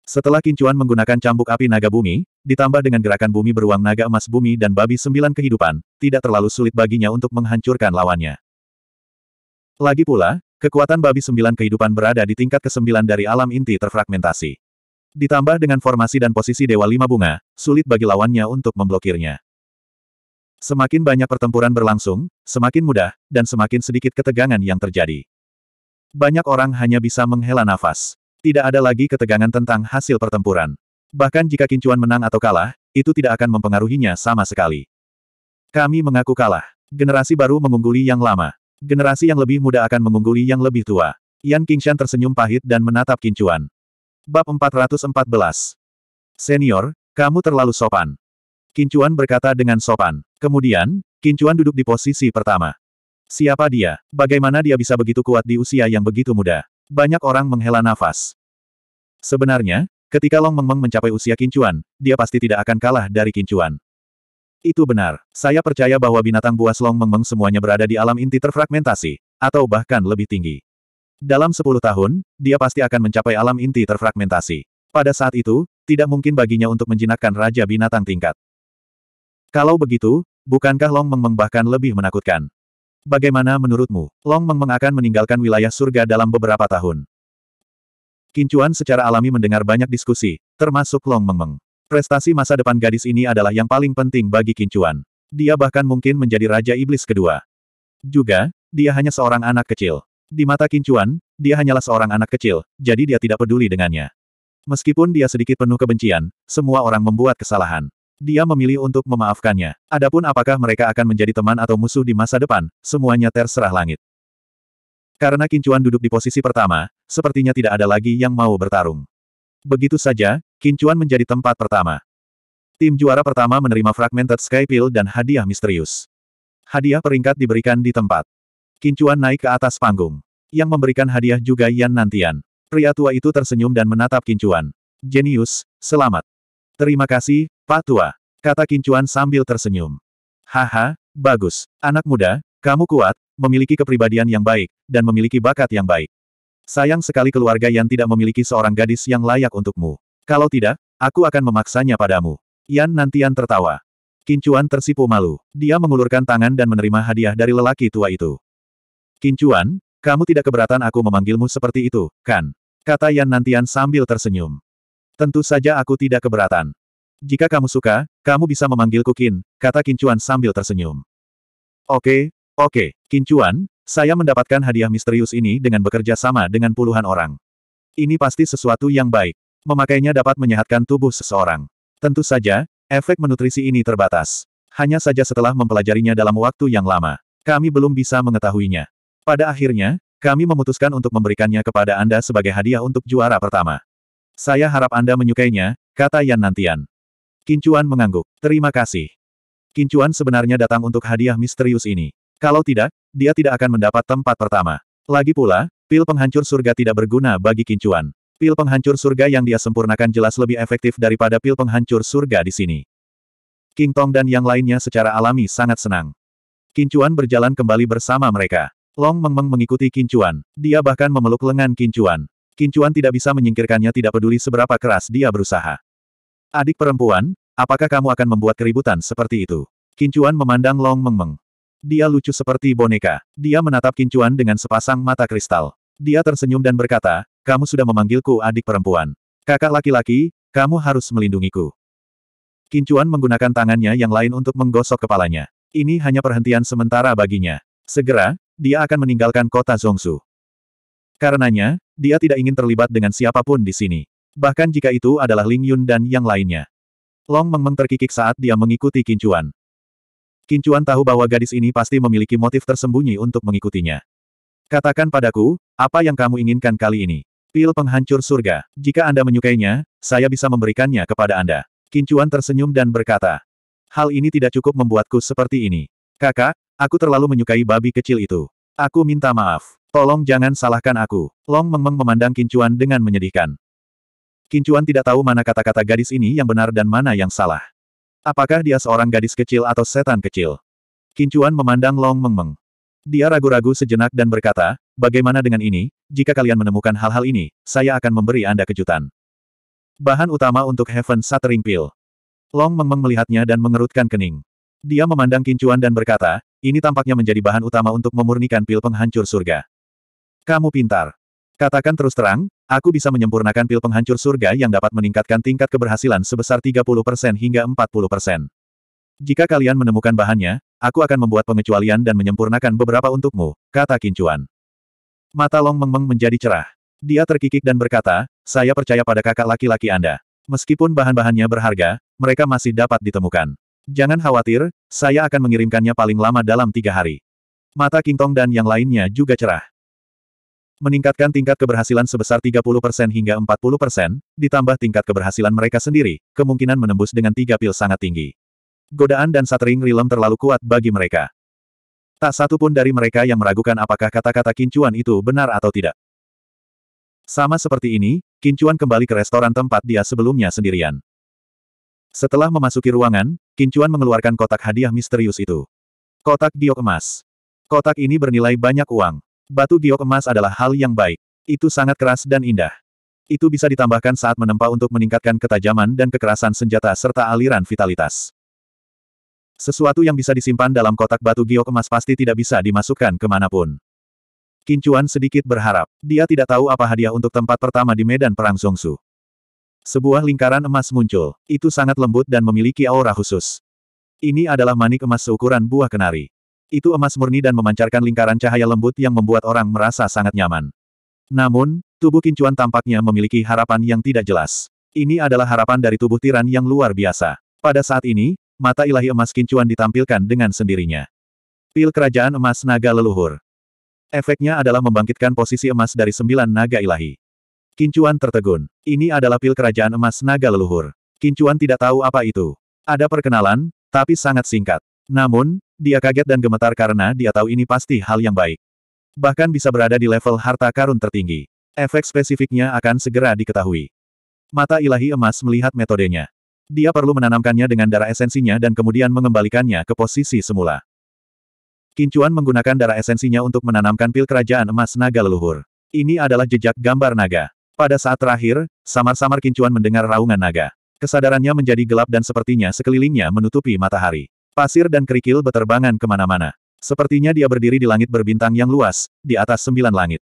Setelah kincuan menggunakan cambuk api naga bumi, ditambah dengan gerakan bumi beruang naga emas bumi dan babi sembilan kehidupan, tidak terlalu sulit baginya untuk menghancurkan lawannya. Lagi pula, kekuatan babi sembilan kehidupan berada di tingkat kesembilan dari alam inti terfragmentasi. Ditambah dengan formasi dan posisi Dewa Lima Bunga, sulit bagi lawannya untuk memblokirnya. Semakin banyak pertempuran berlangsung, semakin mudah, dan semakin sedikit ketegangan yang terjadi. Banyak orang hanya bisa menghela nafas. Tidak ada lagi ketegangan tentang hasil pertempuran. Bahkan jika Kincuan menang atau kalah, itu tidak akan mempengaruhinya sama sekali. Kami mengaku kalah. Generasi baru mengungguli yang lama. Generasi yang lebih muda akan mengungguli yang lebih tua. Yan Qingshan tersenyum pahit dan menatap Kincuan. Bab 414 Senior, kamu terlalu sopan. Kincuan berkata dengan sopan. Kemudian, Kincuan duduk di posisi pertama. Siapa dia? Bagaimana dia bisa begitu kuat di usia yang begitu muda? Banyak orang menghela nafas. Sebenarnya, ketika Long Meng Meng mencapai usia kincuan, dia pasti tidak akan kalah dari kincuan. Itu benar. Saya percaya bahwa binatang buas Long Meng Meng semuanya berada di alam inti terfragmentasi, atau bahkan lebih tinggi. Dalam sepuluh tahun, dia pasti akan mencapai alam inti terfragmentasi. Pada saat itu, tidak mungkin baginya untuk menjinakkan Raja Binatang Tingkat. Kalau begitu, bukankah Long Meng Meng bahkan lebih menakutkan? Bagaimana menurutmu, Long Meng Meng akan meninggalkan wilayah surga dalam beberapa tahun? Kincuan secara alami mendengar banyak diskusi, termasuk Long Meng Meng. Prestasi masa depan gadis ini adalah yang paling penting bagi Kincuan. Dia bahkan mungkin menjadi Raja Iblis kedua. Juga, dia hanya seorang anak kecil. Di mata Kincuan, dia hanyalah seorang anak kecil, jadi dia tidak peduli dengannya. Meskipun dia sedikit penuh kebencian, semua orang membuat kesalahan dia memilih untuk memaafkannya. Adapun apakah mereka akan menjadi teman atau musuh di masa depan, semuanya terserah langit. Karena Kincuan duduk di posisi pertama, sepertinya tidak ada lagi yang mau bertarung. Begitu saja, Kincuan menjadi tempat pertama. Tim juara pertama menerima fragmented sky pill dan hadiah misterius. Hadiah peringkat diberikan di tempat. Kincuan naik ke atas panggung. Yang memberikan hadiah juga Yan Nantian. Pria tua itu tersenyum dan menatap Kincuan. Jenius, selamat. Terima kasih, Pak Tua. Kata Kincuan sambil tersenyum. Haha, bagus. Anak muda, kamu kuat, memiliki kepribadian yang baik, dan memiliki bakat yang baik. Sayang sekali keluarga yang tidak memiliki seorang gadis yang layak untukmu. Kalau tidak, aku akan memaksanya padamu. Yan Nantian tertawa. Kincuan tersipu malu. Dia mengulurkan tangan dan menerima hadiah dari lelaki tua itu. Kincuan, kamu tidak keberatan aku memanggilmu seperti itu, kan? Kata Yan Nantian sambil tersenyum. Tentu saja aku tidak keberatan. Jika kamu suka, kamu bisa memanggilku Kin, kata Kincuan sambil tersenyum. Oke, oke, Kincuan, saya mendapatkan hadiah misterius ini dengan bekerja sama dengan puluhan orang. Ini pasti sesuatu yang baik. Memakainya dapat menyehatkan tubuh seseorang. Tentu saja, efek menutrisi ini terbatas. Hanya saja setelah mempelajarinya dalam waktu yang lama, kami belum bisa mengetahuinya. Pada akhirnya, kami memutuskan untuk memberikannya kepada Anda sebagai hadiah untuk juara pertama. Saya harap Anda menyukainya, kata Yan Nantian. Kincuan mengangguk. Terima kasih. Kincuan sebenarnya datang untuk hadiah misterius ini. Kalau tidak, dia tidak akan mendapat tempat pertama. Lagi pula, pil penghancur surga tidak berguna bagi Kincuan. Pil penghancur surga yang dia sempurnakan jelas lebih efektif daripada pil penghancur surga di sini. King Tong dan yang lainnya secara alami sangat senang. Kincuan berjalan kembali bersama mereka. Long Meng mengikuti Kincuan. Dia bahkan memeluk lengan Kincuan. Kincuan tidak bisa menyingkirkannya tidak peduli seberapa keras dia berusaha. Adik perempuan, apakah kamu akan membuat keributan seperti itu? Kincuan memandang Long Mengmeng. Dia lucu seperti boneka. Dia menatap Kincuan dengan sepasang mata kristal. Dia tersenyum dan berkata, kamu sudah memanggilku adik perempuan. Kakak laki-laki, kamu harus melindungiku. Kincuan menggunakan tangannya yang lain untuk menggosok kepalanya. Ini hanya perhentian sementara baginya. Segera, dia akan meninggalkan kota Zongsu. Karenanya, dia tidak ingin terlibat dengan siapapun di sini. Bahkan jika itu adalah Ling Yun dan yang lainnya. Long Meng terkikik saat dia mengikuti Kincuan. Kincuan tahu bahwa gadis ini pasti memiliki motif tersembunyi untuk mengikutinya. Katakan padaku, apa yang kamu inginkan kali ini? Pil penghancur surga. Jika Anda menyukainya, saya bisa memberikannya kepada Anda. Kincuan tersenyum dan berkata, Hal ini tidak cukup membuatku seperti ini. Kakak, aku terlalu menyukai babi kecil itu. Aku minta maaf. Tolong jangan salahkan aku. Long Meng Meng memandang Kincuan dengan menyedihkan. Kincuan tidak tahu mana kata-kata gadis ini yang benar dan mana yang salah. Apakah dia seorang gadis kecil atau setan kecil? Kincuan memandang Long Meng Meng. Dia ragu-ragu sejenak dan berkata, bagaimana dengan ini, jika kalian menemukan hal-hal ini, saya akan memberi Anda kejutan. Bahan utama untuk Heaven Shattering Pill. Long Meng Meng melihatnya dan mengerutkan kening. Dia memandang Kincuan dan berkata, ini tampaknya menjadi bahan utama untuk memurnikan pil penghancur surga. Kamu pintar. Katakan terus terang, aku bisa menyempurnakan pil penghancur surga yang dapat meningkatkan tingkat keberhasilan sebesar 30% hingga 40%. Jika kalian menemukan bahannya, aku akan membuat pengecualian dan menyempurnakan beberapa untukmu, kata Kincuan. Mata Long Meng Meng menjadi cerah. Dia terkikik dan berkata, saya percaya pada kakak laki-laki Anda. Meskipun bahan-bahannya berharga, mereka masih dapat ditemukan. Jangan khawatir, saya akan mengirimkannya paling lama dalam tiga hari. Mata King Tong dan yang lainnya juga cerah meningkatkan tingkat keberhasilan sebesar 30% hingga 40%, ditambah tingkat keberhasilan mereka sendiri, kemungkinan menembus dengan tiga pil sangat tinggi. Godaan dan satering rilem terlalu kuat bagi mereka. Tak satu pun dari mereka yang meragukan apakah kata-kata kincuan itu benar atau tidak. Sama seperti ini, Kincuan kembali ke restoran tempat dia sebelumnya sendirian. Setelah memasuki ruangan, Kincuan mengeluarkan kotak hadiah misterius itu. Kotak giok emas. Kotak ini bernilai banyak uang. Batu giok emas adalah hal yang baik. Itu sangat keras dan indah. Itu bisa ditambahkan saat menempa untuk meningkatkan ketajaman dan kekerasan senjata serta aliran vitalitas. Sesuatu yang bisa disimpan dalam kotak batu giok emas pasti tidak bisa dimasukkan kemanapun. Kincuan sedikit berharap. Dia tidak tahu apa hadiah untuk tempat pertama di medan perang Zongsu. Sebuah lingkaran emas muncul. Itu sangat lembut dan memiliki aura khusus. Ini adalah manik emas seukuran buah kenari. Itu emas murni dan memancarkan lingkaran cahaya lembut yang membuat orang merasa sangat nyaman. Namun, tubuh Kincuan tampaknya memiliki harapan yang tidak jelas. Ini adalah harapan dari tubuh tiran yang luar biasa. Pada saat ini, mata ilahi emas Kincuan ditampilkan dengan sendirinya. Pil Kerajaan Emas Naga Leluhur. Efeknya adalah membangkitkan posisi emas dari sembilan naga ilahi. Kincuan tertegun. Ini adalah pil Kerajaan Emas Naga Leluhur. Kincuan tidak tahu apa itu. Ada perkenalan, tapi sangat singkat. Namun, dia kaget dan gemetar karena dia tahu ini pasti hal yang baik. Bahkan bisa berada di level harta karun tertinggi. Efek spesifiknya akan segera diketahui. Mata ilahi emas melihat metodenya. Dia perlu menanamkannya dengan darah esensinya dan kemudian mengembalikannya ke posisi semula. Kincuan menggunakan darah esensinya untuk menanamkan pil kerajaan emas naga leluhur. Ini adalah jejak gambar naga. Pada saat terakhir, samar-samar Kincuan mendengar raungan naga. Kesadarannya menjadi gelap dan sepertinya sekelilingnya menutupi matahari. Pasir dan kerikil beterbangan kemana-mana. Sepertinya dia berdiri di langit berbintang yang luas, di atas sembilan langit.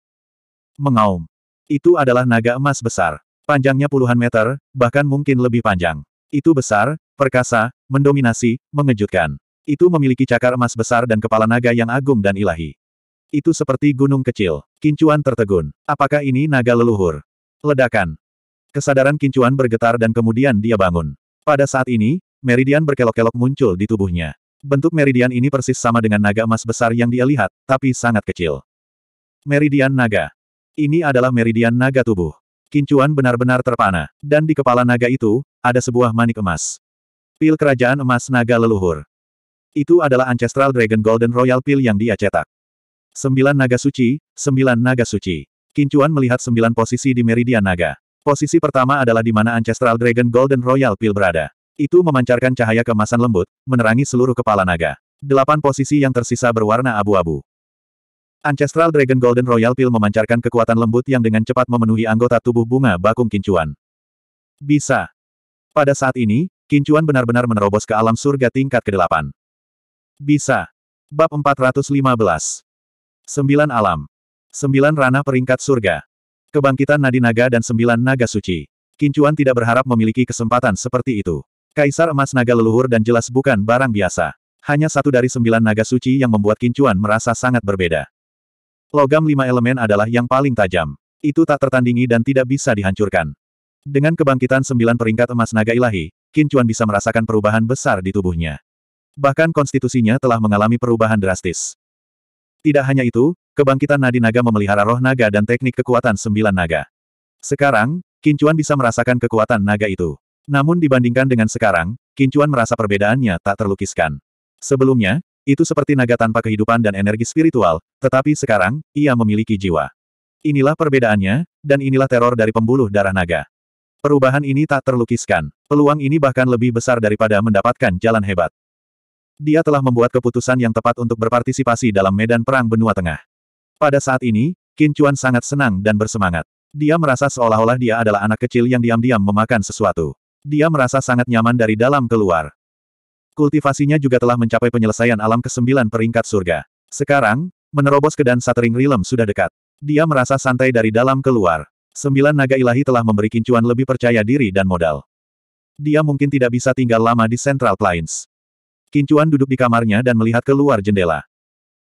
Mengaum. Itu adalah naga emas besar. Panjangnya puluhan meter, bahkan mungkin lebih panjang. Itu besar, perkasa, mendominasi, mengejutkan. Itu memiliki cakar emas besar dan kepala naga yang agung dan ilahi. Itu seperti gunung kecil. Kincuan tertegun. Apakah ini naga leluhur? Ledakan. Kesadaran Kincuan bergetar dan kemudian dia bangun. Pada saat ini, meridian berkelok-kelok muncul di tubuhnya. Bentuk meridian ini persis sama dengan naga emas besar yang dia lihat, tapi sangat kecil. Meridian naga. Ini adalah meridian naga tubuh. Kincuan benar-benar terpana, dan di kepala naga itu, ada sebuah manik emas. Pil kerajaan emas naga leluhur. Itu adalah Ancestral Dragon Golden Royal Pil yang dia cetak. Sembilan naga suci, sembilan naga suci. Kincuan melihat sembilan posisi di meridian naga. Posisi pertama adalah di mana Ancestral Dragon Golden Royal Pil berada. Itu memancarkan cahaya kemasan lembut, menerangi seluruh kepala naga. Delapan posisi yang tersisa berwarna abu-abu. Ancestral Dragon Golden Royal Pill memancarkan kekuatan lembut yang dengan cepat memenuhi anggota tubuh bunga bakung kincuan. Bisa. Pada saat ini, kincuan benar-benar menerobos ke alam surga tingkat ke-8. Bisa. Bab 415. Sembilan alam. Sembilan ranah peringkat surga. Kebangkitan nadi naga dan sembilan naga suci. Kincuan tidak berharap memiliki kesempatan seperti itu. Kaisar emas naga leluhur dan jelas bukan barang biasa. Hanya satu dari sembilan naga suci yang membuat Kincuan merasa sangat berbeda. Logam lima elemen adalah yang paling tajam. Itu tak tertandingi dan tidak bisa dihancurkan. Dengan kebangkitan sembilan peringkat emas naga ilahi, Kincuan bisa merasakan perubahan besar di tubuhnya. Bahkan konstitusinya telah mengalami perubahan drastis. Tidak hanya itu, kebangkitan nadi naga memelihara roh naga dan teknik kekuatan sembilan naga. Sekarang, Kincuan bisa merasakan kekuatan naga itu. Namun dibandingkan dengan sekarang, Kincuan merasa perbedaannya tak terlukiskan. Sebelumnya, itu seperti naga tanpa kehidupan dan energi spiritual, tetapi sekarang, ia memiliki jiwa. Inilah perbedaannya, dan inilah teror dari pembuluh darah naga. Perubahan ini tak terlukiskan. Peluang ini bahkan lebih besar daripada mendapatkan jalan hebat. Dia telah membuat keputusan yang tepat untuk berpartisipasi dalam medan perang benua tengah. Pada saat ini, Kincuan sangat senang dan bersemangat. Dia merasa seolah-olah dia adalah anak kecil yang diam-diam memakan sesuatu. Dia merasa sangat nyaman dari dalam keluar. Kultivasinya juga telah mencapai penyelesaian alam ke-9 peringkat surga. Sekarang, menerobos ke dan Satering Realm sudah dekat. Dia merasa santai dari dalam keluar. Sembilan naga ilahi telah memberi kincuan lebih percaya diri dan modal. Dia mungkin tidak bisa tinggal lama di Central Plains. Kincuan duduk di kamarnya dan melihat keluar jendela.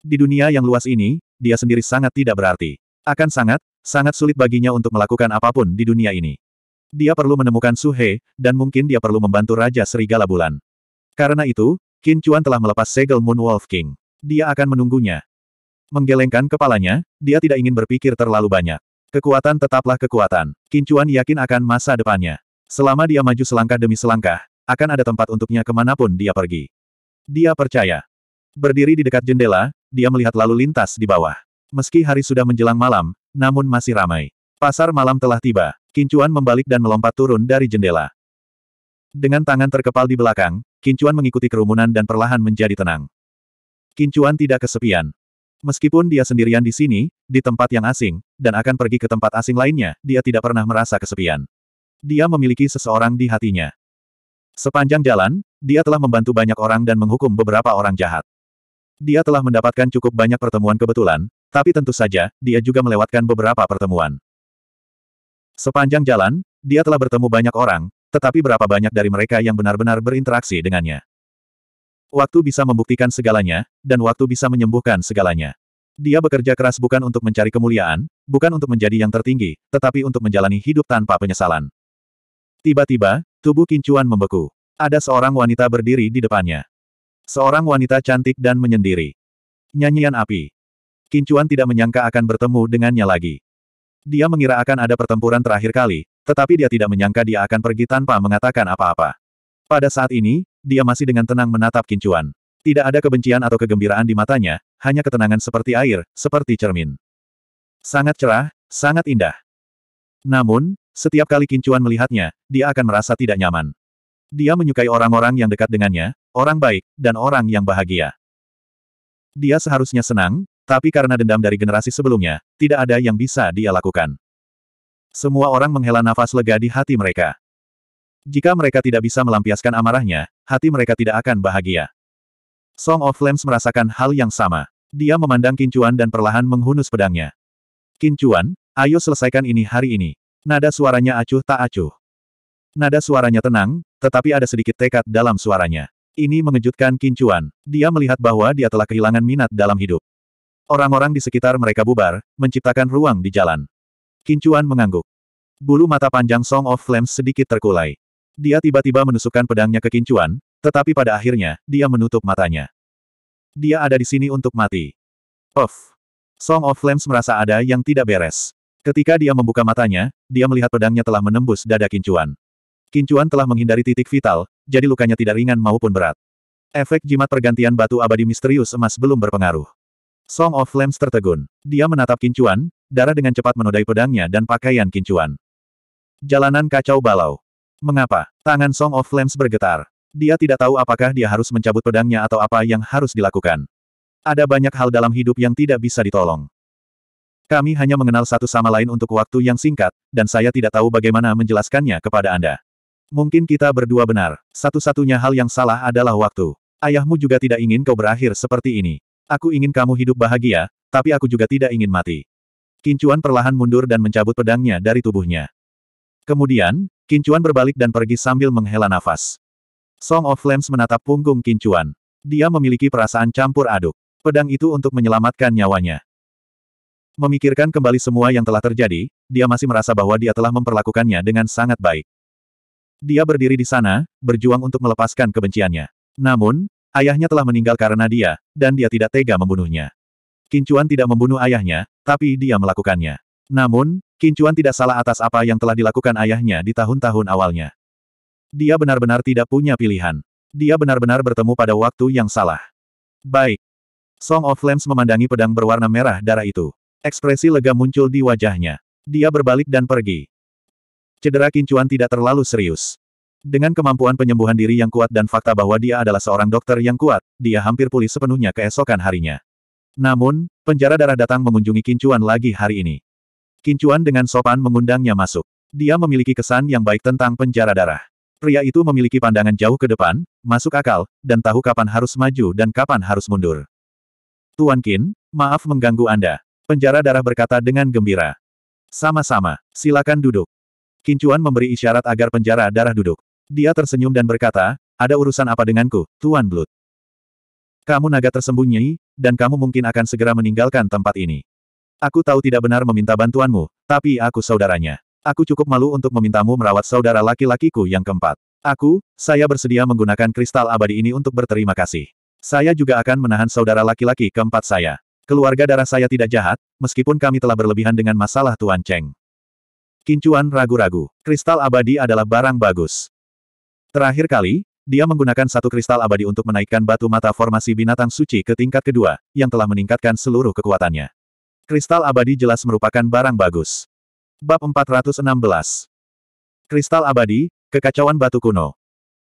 Di dunia yang luas ini, dia sendiri sangat tidak berarti. Akan sangat, sangat sulit baginya untuk melakukan apapun di dunia ini. Dia perlu menemukan Suhe, dan mungkin dia perlu membantu Raja Serigala Bulan. Karena itu, Qin Chuan telah melepas segel Moon Wolf King. Dia akan menunggunya. Menggelengkan kepalanya, dia tidak ingin berpikir terlalu banyak. Kekuatan tetaplah kekuatan. Qin Chuan yakin akan masa depannya. Selama dia maju selangkah demi selangkah, akan ada tempat untuknya kemanapun dia pergi. Dia percaya. Berdiri di dekat jendela, dia melihat lalu lintas di bawah. Meski hari sudah menjelang malam, namun masih ramai. Pasar malam telah tiba. Kincuan membalik dan melompat turun dari jendela. Dengan tangan terkepal di belakang, Kincuan mengikuti kerumunan dan perlahan menjadi tenang. Kincuan tidak kesepian. Meskipun dia sendirian di sini, di tempat yang asing, dan akan pergi ke tempat asing lainnya, dia tidak pernah merasa kesepian. Dia memiliki seseorang di hatinya. Sepanjang jalan, dia telah membantu banyak orang dan menghukum beberapa orang jahat. Dia telah mendapatkan cukup banyak pertemuan kebetulan, tapi tentu saja, dia juga melewatkan beberapa pertemuan. Sepanjang jalan, dia telah bertemu banyak orang, tetapi berapa banyak dari mereka yang benar-benar berinteraksi dengannya. Waktu bisa membuktikan segalanya, dan waktu bisa menyembuhkan segalanya. Dia bekerja keras bukan untuk mencari kemuliaan, bukan untuk menjadi yang tertinggi, tetapi untuk menjalani hidup tanpa penyesalan. Tiba-tiba, tubuh Kincuan membeku. Ada seorang wanita berdiri di depannya. Seorang wanita cantik dan menyendiri. Nyanyian api. Kincuan tidak menyangka akan bertemu dengannya lagi. Dia mengira akan ada pertempuran terakhir kali, tetapi dia tidak menyangka dia akan pergi tanpa mengatakan apa-apa. Pada saat ini, dia masih dengan tenang menatap kincuan. Tidak ada kebencian atau kegembiraan di matanya, hanya ketenangan seperti air, seperti cermin. Sangat cerah, sangat indah. Namun, setiap kali Kincuan melihatnya, dia akan merasa tidak nyaman. Dia menyukai orang-orang yang dekat dengannya, orang baik, dan orang yang bahagia. Dia seharusnya senang, tapi karena dendam dari generasi sebelumnya, tidak ada yang bisa dia lakukan. Semua orang menghela nafas lega di hati mereka. Jika mereka tidak bisa melampiaskan amarahnya, hati mereka tidak akan bahagia. Song of Flames merasakan hal yang sama. Dia memandang Kincuan dan perlahan menghunus pedangnya. Kincuan, ayo selesaikan ini hari ini. Nada suaranya acuh tak acuh. Nada suaranya tenang, tetapi ada sedikit tekad dalam suaranya. Ini mengejutkan Kincuan. Dia melihat bahwa dia telah kehilangan minat dalam hidup. Orang-orang di sekitar mereka bubar, menciptakan ruang di jalan. Kincuan mengangguk. Bulu mata panjang Song of Flames sedikit terkulai. Dia tiba-tiba menusukkan pedangnya ke Kincuan, tetapi pada akhirnya, dia menutup matanya. Dia ada di sini untuk mati. Of. Song of Flames merasa ada yang tidak beres. Ketika dia membuka matanya, dia melihat pedangnya telah menembus dada Kincuan. Kincuan telah menghindari titik vital, jadi lukanya tidak ringan maupun berat. Efek jimat pergantian batu abadi misterius emas belum berpengaruh. Song of Flames tertegun. Dia menatap kincuan, darah dengan cepat menodai pedangnya dan pakaian kincuan. Jalanan kacau balau. Mengapa? Tangan Song of Flames bergetar. Dia tidak tahu apakah dia harus mencabut pedangnya atau apa yang harus dilakukan. Ada banyak hal dalam hidup yang tidak bisa ditolong. Kami hanya mengenal satu sama lain untuk waktu yang singkat, dan saya tidak tahu bagaimana menjelaskannya kepada Anda. Mungkin kita berdua benar. Satu-satunya hal yang salah adalah waktu. Ayahmu juga tidak ingin kau berakhir seperti ini. Aku ingin kamu hidup bahagia, tapi aku juga tidak ingin mati. Kincuan perlahan mundur dan mencabut pedangnya dari tubuhnya. Kemudian, Kincuan berbalik dan pergi sambil menghela nafas. Song of Flames menatap punggung Kincuan. Dia memiliki perasaan campur aduk. Pedang itu untuk menyelamatkan nyawanya. Memikirkan kembali semua yang telah terjadi, dia masih merasa bahwa dia telah memperlakukannya dengan sangat baik. Dia berdiri di sana, berjuang untuk melepaskan kebenciannya. Namun, Ayahnya telah meninggal karena dia, dan dia tidak tega membunuhnya. Kincuan tidak membunuh ayahnya, tapi dia melakukannya. Namun, Kincuan tidak salah atas apa yang telah dilakukan ayahnya di tahun-tahun awalnya. Dia benar-benar tidak punya pilihan. Dia benar-benar bertemu pada waktu yang salah. Baik. Song of Flames memandangi pedang berwarna merah darah itu. Ekspresi lega muncul di wajahnya. Dia berbalik dan pergi. Cedera Kincuan tidak terlalu serius. Dengan kemampuan penyembuhan diri yang kuat dan fakta bahwa dia adalah seorang dokter yang kuat, dia hampir pulih sepenuhnya keesokan harinya. Namun, penjara darah datang mengunjungi Kincuan lagi hari ini. Kincuan dengan sopan mengundangnya masuk. Dia memiliki kesan yang baik tentang penjara darah. Pria itu memiliki pandangan jauh ke depan, masuk akal, dan tahu kapan harus maju dan kapan harus mundur. Tuan Kin, maaf mengganggu Anda. Penjara darah berkata dengan gembira. Sama-sama, silakan duduk. Kincuan memberi isyarat agar penjara darah duduk. Dia tersenyum dan berkata, ada urusan apa denganku, Tuan Blood? Kamu naga tersembunyi, dan kamu mungkin akan segera meninggalkan tempat ini. Aku tahu tidak benar meminta bantuanmu, tapi aku saudaranya. Aku cukup malu untuk memintamu merawat saudara laki-lakiku yang keempat. Aku, saya bersedia menggunakan kristal abadi ini untuk berterima kasih. Saya juga akan menahan saudara laki-laki keempat saya. Keluarga darah saya tidak jahat, meskipun kami telah berlebihan dengan masalah Tuan Cheng. Kincuan ragu-ragu. Kristal abadi adalah barang bagus. Terakhir kali, dia menggunakan satu kristal abadi untuk menaikkan batu mata formasi binatang suci ke tingkat kedua, yang telah meningkatkan seluruh kekuatannya. Kristal abadi jelas merupakan barang bagus. Bab 416 Kristal abadi, kekacauan batu kuno.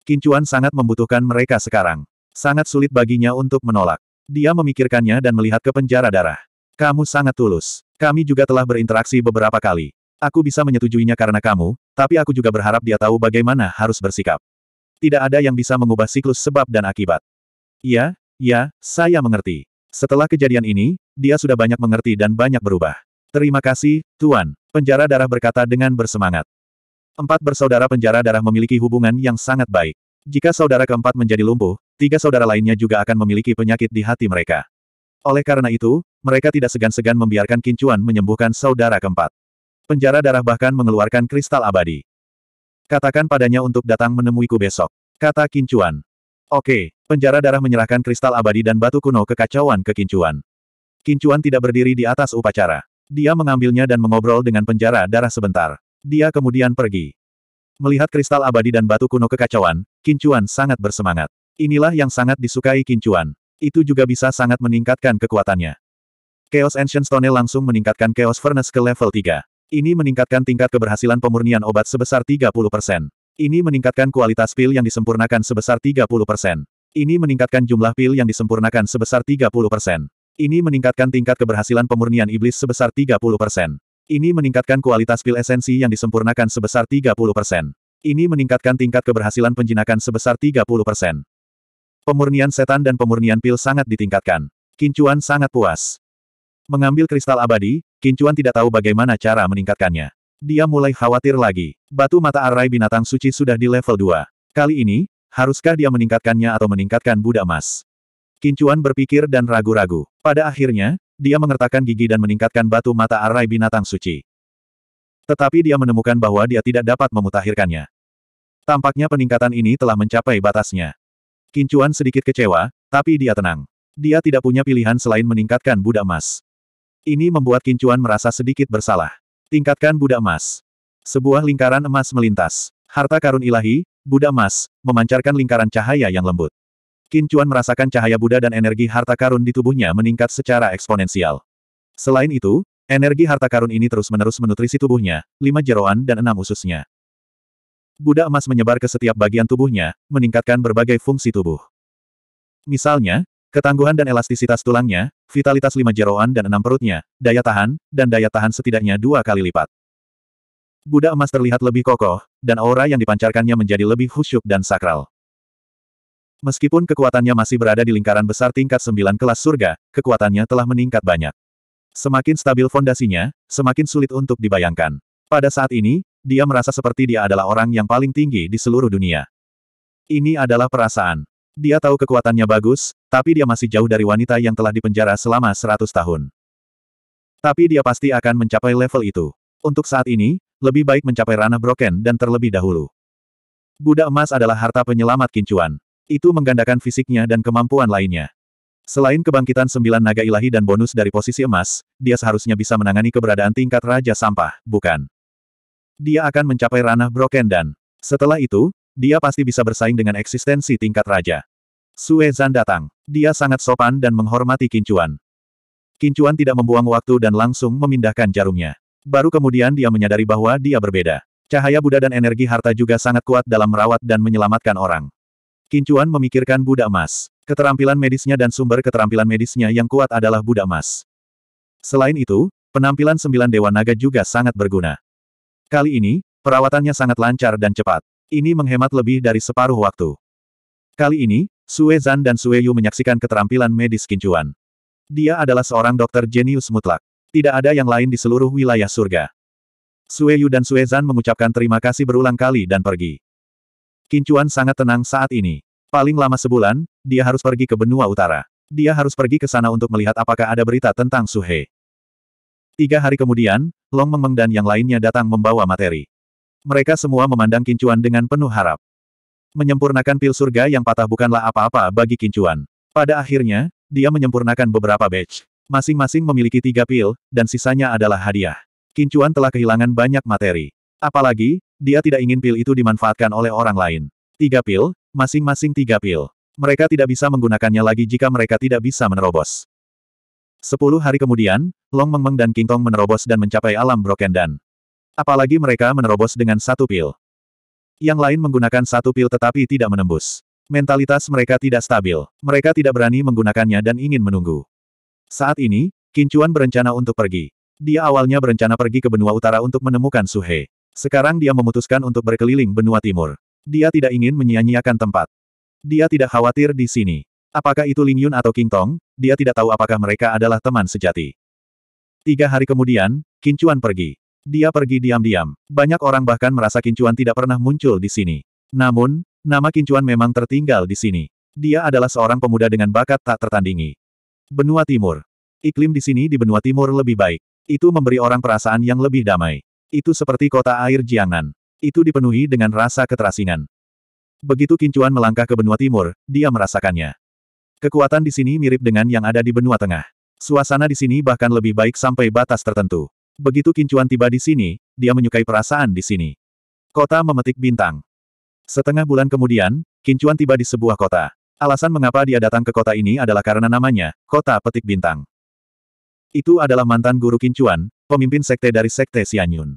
Kincuan sangat membutuhkan mereka sekarang. Sangat sulit baginya untuk menolak. Dia memikirkannya dan melihat ke penjara darah. Kamu sangat tulus. Kami juga telah berinteraksi beberapa kali. Aku bisa menyetujuinya karena kamu, tapi aku juga berharap dia tahu bagaimana harus bersikap. Tidak ada yang bisa mengubah siklus sebab dan akibat. Ya, ya, saya mengerti. Setelah kejadian ini, dia sudah banyak mengerti dan banyak berubah. Terima kasih, Tuan. Penjara darah berkata dengan bersemangat. Empat bersaudara penjara darah memiliki hubungan yang sangat baik. Jika saudara keempat menjadi lumpuh, tiga saudara lainnya juga akan memiliki penyakit di hati mereka. Oleh karena itu, mereka tidak segan-segan membiarkan Kincuan menyembuhkan saudara keempat. Penjara darah bahkan mengeluarkan kristal abadi. Katakan padanya untuk datang menemuiku besok. Kata Kincuan. Oke, penjara darah menyerahkan kristal abadi dan batu kuno kekacauan ke Kincuan. Kincuan tidak berdiri di atas upacara. Dia mengambilnya dan mengobrol dengan penjara darah sebentar. Dia kemudian pergi. Melihat kristal abadi dan batu kuno kekacauan, Kincuan sangat bersemangat. Inilah yang sangat disukai Kincuan. Itu juga bisa sangat meningkatkan kekuatannya. Chaos Ancient Stone langsung meningkatkan Chaos Furnace ke level 3. Ini meningkatkan tingkat keberhasilan pemurnian obat sebesar 30%. persen. Ini meningkatkan kualitas pil yang disempurnakan sebesar 30%. persen. Ini meningkatkan jumlah pil yang disempurnakan sebesar 30%. persen. Ini meningkatkan tingkat keberhasilan pemurnian iblis sebesar 30%. persen. Ini meningkatkan kualitas pil esensi yang disempurnakan sebesar 30%. persen. Ini meningkatkan tingkat keberhasilan penjinakan sebesar 30%. persen. Pemurnian setan dan pemurnian pil sangat ditingkatkan. Kincuan sangat puas. Mengambil kristal abadi, Kincuan tidak tahu bagaimana cara meningkatkannya. Dia mulai khawatir lagi. Batu mata arai binatang suci sudah di level 2. Kali ini, haruskah dia meningkatkannya atau meningkatkan Buddha emas? Kincuan berpikir dan ragu-ragu. Pada akhirnya, dia mengertakkan gigi dan meningkatkan batu mata arai binatang suci. Tetapi dia menemukan bahwa dia tidak dapat memutakhirkannya. Tampaknya peningkatan ini telah mencapai batasnya. Kincuan sedikit kecewa, tapi dia tenang. Dia tidak punya pilihan selain meningkatkan Buddha emas. Ini membuat Kincuan merasa sedikit bersalah. Tingkatkan Buddha Emas. Sebuah lingkaran emas melintas. Harta karun ilahi, Buddha Emas, memancarkan lingkaran cahaya yang lembut. Kincuan merasakan cahaya Buddha dan energi harta karun di tubuhnya meningkat secara eksponensial. Selain itu, energi harta karun ini terus-menerus menutrisi tubuhnya, lima jeroan dan enam ususnya. Buddha emas menyebar ke setiap bagian tubuhnya, meningkatkan berbagai fungsi tubuh. Misalnya, Ketangguhan dan elastisitas tulangnya, vitalitas lima jeroan dan enam perutnya, daya tahan, dan daya tahan setidaknya dua kali lipat. Buddha emas terlihat lebih kokoh, dan aura yang dipancarkannya menjadi lebih khusyuk dan sakral. Meskipun kekuatannya masih berada di lingkaran besar tingkat sembilan kelas surga, kekuatannya telah meningkat banyak. Semakin stabil fondasinya, semakin sulit untuk dibayangkan. Pada saat ini, dia merasa seperti dia adalah orang yang paling tinggi di seluruh dunia. Ini adalah perasaan. Dia tahu kekuatannya bagus, tapi dia masih jauh dari wanita yang telah dipenjara selama 100 tahun. Tapi dia pasti akan mencapai level itu. Untuk saat ini, lebih baik mencapai ranah broken dan terlebih dahulu. Buddha emas adalah harta penyelamat kincuan. Itu menggandakan fisiknya dan kemampuan lainnya. Selain kebangkitan sembilan naga ilahi dan bonus dari posisi emas, dia seharusnya bisa menangani keberadaan tingkat Raja Sampah, bukan? Dia akan mencapai ranah broken dan setelah itu, dia pasti bisa bersaing dengan eksistensi tingkat raja. Sue Zan datang. Dia sangat sopan dan menghormati Kincuan. Kincuan tidak membuang waktu dan langsung memindahkan jarumnya. Baru kemudian dia menyadari bahwa dia berbeda. Cahaya Buddha dan energi harta juga sangat kuat dalam merawat dan menyelamatkan orang. Kincuan memikirkan Buddha emas. Keterampilan medisnya dan sumber keterampilan medisnya yang kuat adalah Buddha emas. Selain itu, penampilan sembilan dewa naga juga sangat berguna. Kali ini, perawatannya sangat lancar dan cepat. Ini menghemat lebih dari separuh waktu. Kali ini, Sue Zan dan Sue Yu menyaksikan keterampilan medis Kincuan. Dia adalah seorang dokter jenius mutlak. Tidak ada yang lain di seluruh wilayah surga. Sue Yu dan Sue Zan mengucapkan terima kasih berulang kali dan pergi. Kincuan sangat tenang saat ini. Paling lama sebulan, dia harus pergi ke benua utara. Dia harus pergi ke sana untuk melihat apakah ada berita tentang Suhe. Tiga hari kemudian, Long Mengmeng dan yang lainnya datang membawa materi. Mereka semua memandang Kincuan dengan penuh harap. Menyempurnakan pil surga yang patah bukanlah apa-apa bagi Kincuan. Pada akhirnya, dia menyempurnakan beberapa batch. Masing-masing memiliki tiga pil, dan sisanya adalah hadiah. Kincuan telah kehilangan banyak materi. Apalagi, dia tidak ingin pil itu dimanfaatkan oleh orang lain. Tiga pil, masing-masing tiga pil. Mereka tidak bisa menggunakannya lagi jika mereka tidak bisa menerobos. Sepuluh hari kemudian, Long Meng Meng dan King Tong menerobos dan mencapai alam Broken Dan. Apalagi mereka menerobos dengan satu pil. Yang lain menggunakan satu pil tetapi tidak menembus. Mentalitas mereka tidak stabil. Mereka tidak berani menggunakannya dan ingin menunggu. Saat ini, Kincuan berencana untuk pergi. Dia awalnya berencana pergi ke benua utara untuk menemukan Suhe. Sekarang dia memutuskan untuk berkeliling benua timur. Dia tidak ingin menyia-nyiakan tempat. Dia tidak khawatir di sini. Apakah itu Ling Yun atau King Tong, dia tidak tahu apakah mereka adalah teman sejati. Tiga hari kemudian, Kincuan pergi. Dia pergi diam-diam. Banyak orang bahkan merasa Kincuan tidak pernah muncul di sini. Namun, nama Kincuan memang tertinggal di sini. Dia adalah seorang pemuda dengan bakat tak tertandingi. Benua Timur. Iklim di sini di benua timur lebih baik. Itu memberi orang perasaan yang lebih damai. Itu seperti kota air Jiangnan. Itu dipenuhi dengan rasa keterasingan. Begitu Kincuan melangkah ke benua timur, dia merasakannya. Kekuatan di sini mirip dengan yang ada di benua tengah. Suasana di sini bahkan lebih baik sampai batas tertentu. Begitu Kincuan tiba di sini, dia menyukai perasaan di sini. Kota memetik bintang. Setengah bulan kemudian, Kincuan tiba di sebuah kota. Alasan mengapa dia datang ke kota ini adalah karena namanya, Kota Petik Bintang. Itu adalah mantan guru Kincuan, pemimpin sekte dari sekte sianyun.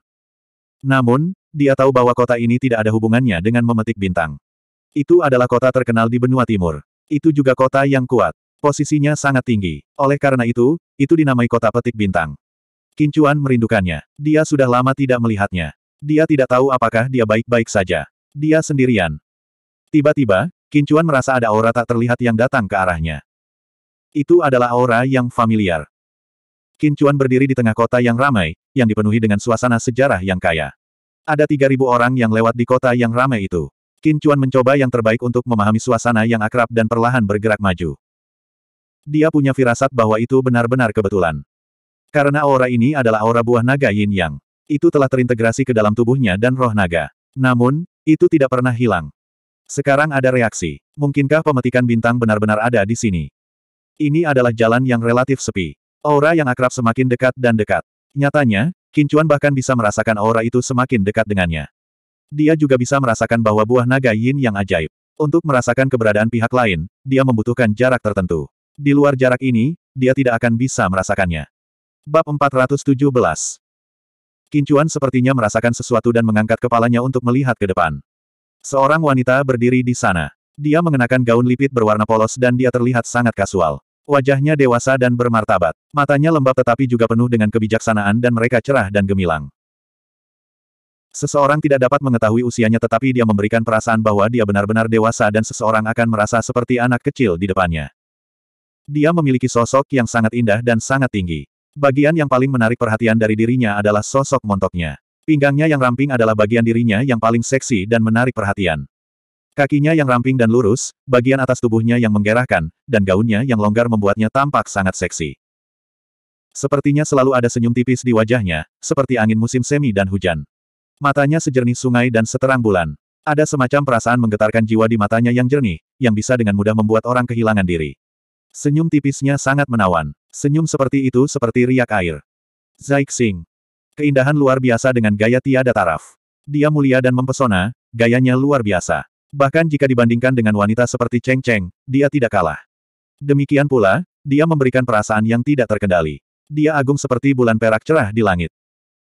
Namun, dia tahu bahwa kota ini tidak ada hubungannya dengan memetik bintang. Itu adalah kota terkenal di benua timur. Itu juga kota yang kuat. Posisinya sangat tinggi. Oleh karena itu, itu dinamai kota petik bintang. Kincuan merindukannya. Dia sudah lama tidak melihatnya. Dia tidak tahu apakah dia baik-baik saja. Dia sendirian. Tiba-tiba, Kincuan merasa ada aura tak terlihat yang datang ke arahnya. Itu adalah aura yang familiar. Kincuan berdiri di tengah kota yang ramai, yang dipenuhi dengan suasana sejarah yang kaya. Ada 3.000 orang yang lewat di kota yang ramai itu. Kincuan mencoba yang terbaik untuk memahami suasana yang akrab dan perlahan bergerak maju. Dia punya firasat bahwa itu benar-benar kebetulan. Karena aura ini adalah aura buah naga yin yang. Itu telah terintegrasi ke dalam tubuhnya dan roh naga. Namun, itu tidak pernah hilang. Sekarang ada reaksi. Mungkinkah pemetikan bintang benar-benar ada di sini? Ini adalah jalan yang relatif sepi. Aura yang akrab semakin dekat dan dekat. Nyatanya, Kincuan bahkan bisa merasakan aura itu semakin dekat dengannya. Dia juga bisa merasakan bahwa buah naga yin yang ajaib. Untuk merasakan keberadaan pihak lain, dia membutuhkan jarak tertentu. Di luar jarak ini, dia tidak akan bisa merasakannya. Bab 417 Kincuan sepertinya merasakan sesuatu dan mengangkat kepalanya untuk melihat ke depan. Seorang wanita berdiri di sana. Dia mengenakan gaun lipit berwarna polos dan dia terlihat sangat kasual. Wajahnya dewasa dan bermartabat. Matanya lembab tetapi juga penuh dengan kebijaksanaan dan mereka cerah dan gemilang. Seseorang tidak dapat mengetahui usianya tetapi dia memberikan perasaan bahwa dia benar-benar dewasa dan seseorang akan merasa seperti anak kecil di depannya. Dia memiliki sosok yang sangat indah dan sangat tinggi. Bagian yang paling menarik perhatian dari dirinya adalah sosok montoknya. Pinggangnya yang ramping adalah bagian dirinya yang paling seksi dan menarik perhatian. Kakinya yang ramping dan lurus, bagian atas tubuhnya yang menggerahkan, dan gaunnya yang longgar membuatnya tampak sangat seksi. Sepertinya selalu ada senyum tipis di wajahnya, seperti angin musim semi dan hujan. Matanya sejernih sungai dan seterang bulan. Ada semacam perasaan menggetarkan jiwa di matanya yang jernih, yang bisa dengan mudah membuat orang kehilangan diri. Senyum tipisnya sangat menawan. Senyum seperti itu seperti riak air. Zaixing. Keindahan luar biasa dengan gaya tiada taraf. Dia mulia dan mempesona, gayanya luar biasa. Bahkan jika dibandingkan dengan wanita seperti Cheng Cheng, dia tidak kalah. Demikian pula, dia memberikan perasaan yang tidak terkendali. Dia agung seperti bulan perak cerah di langit.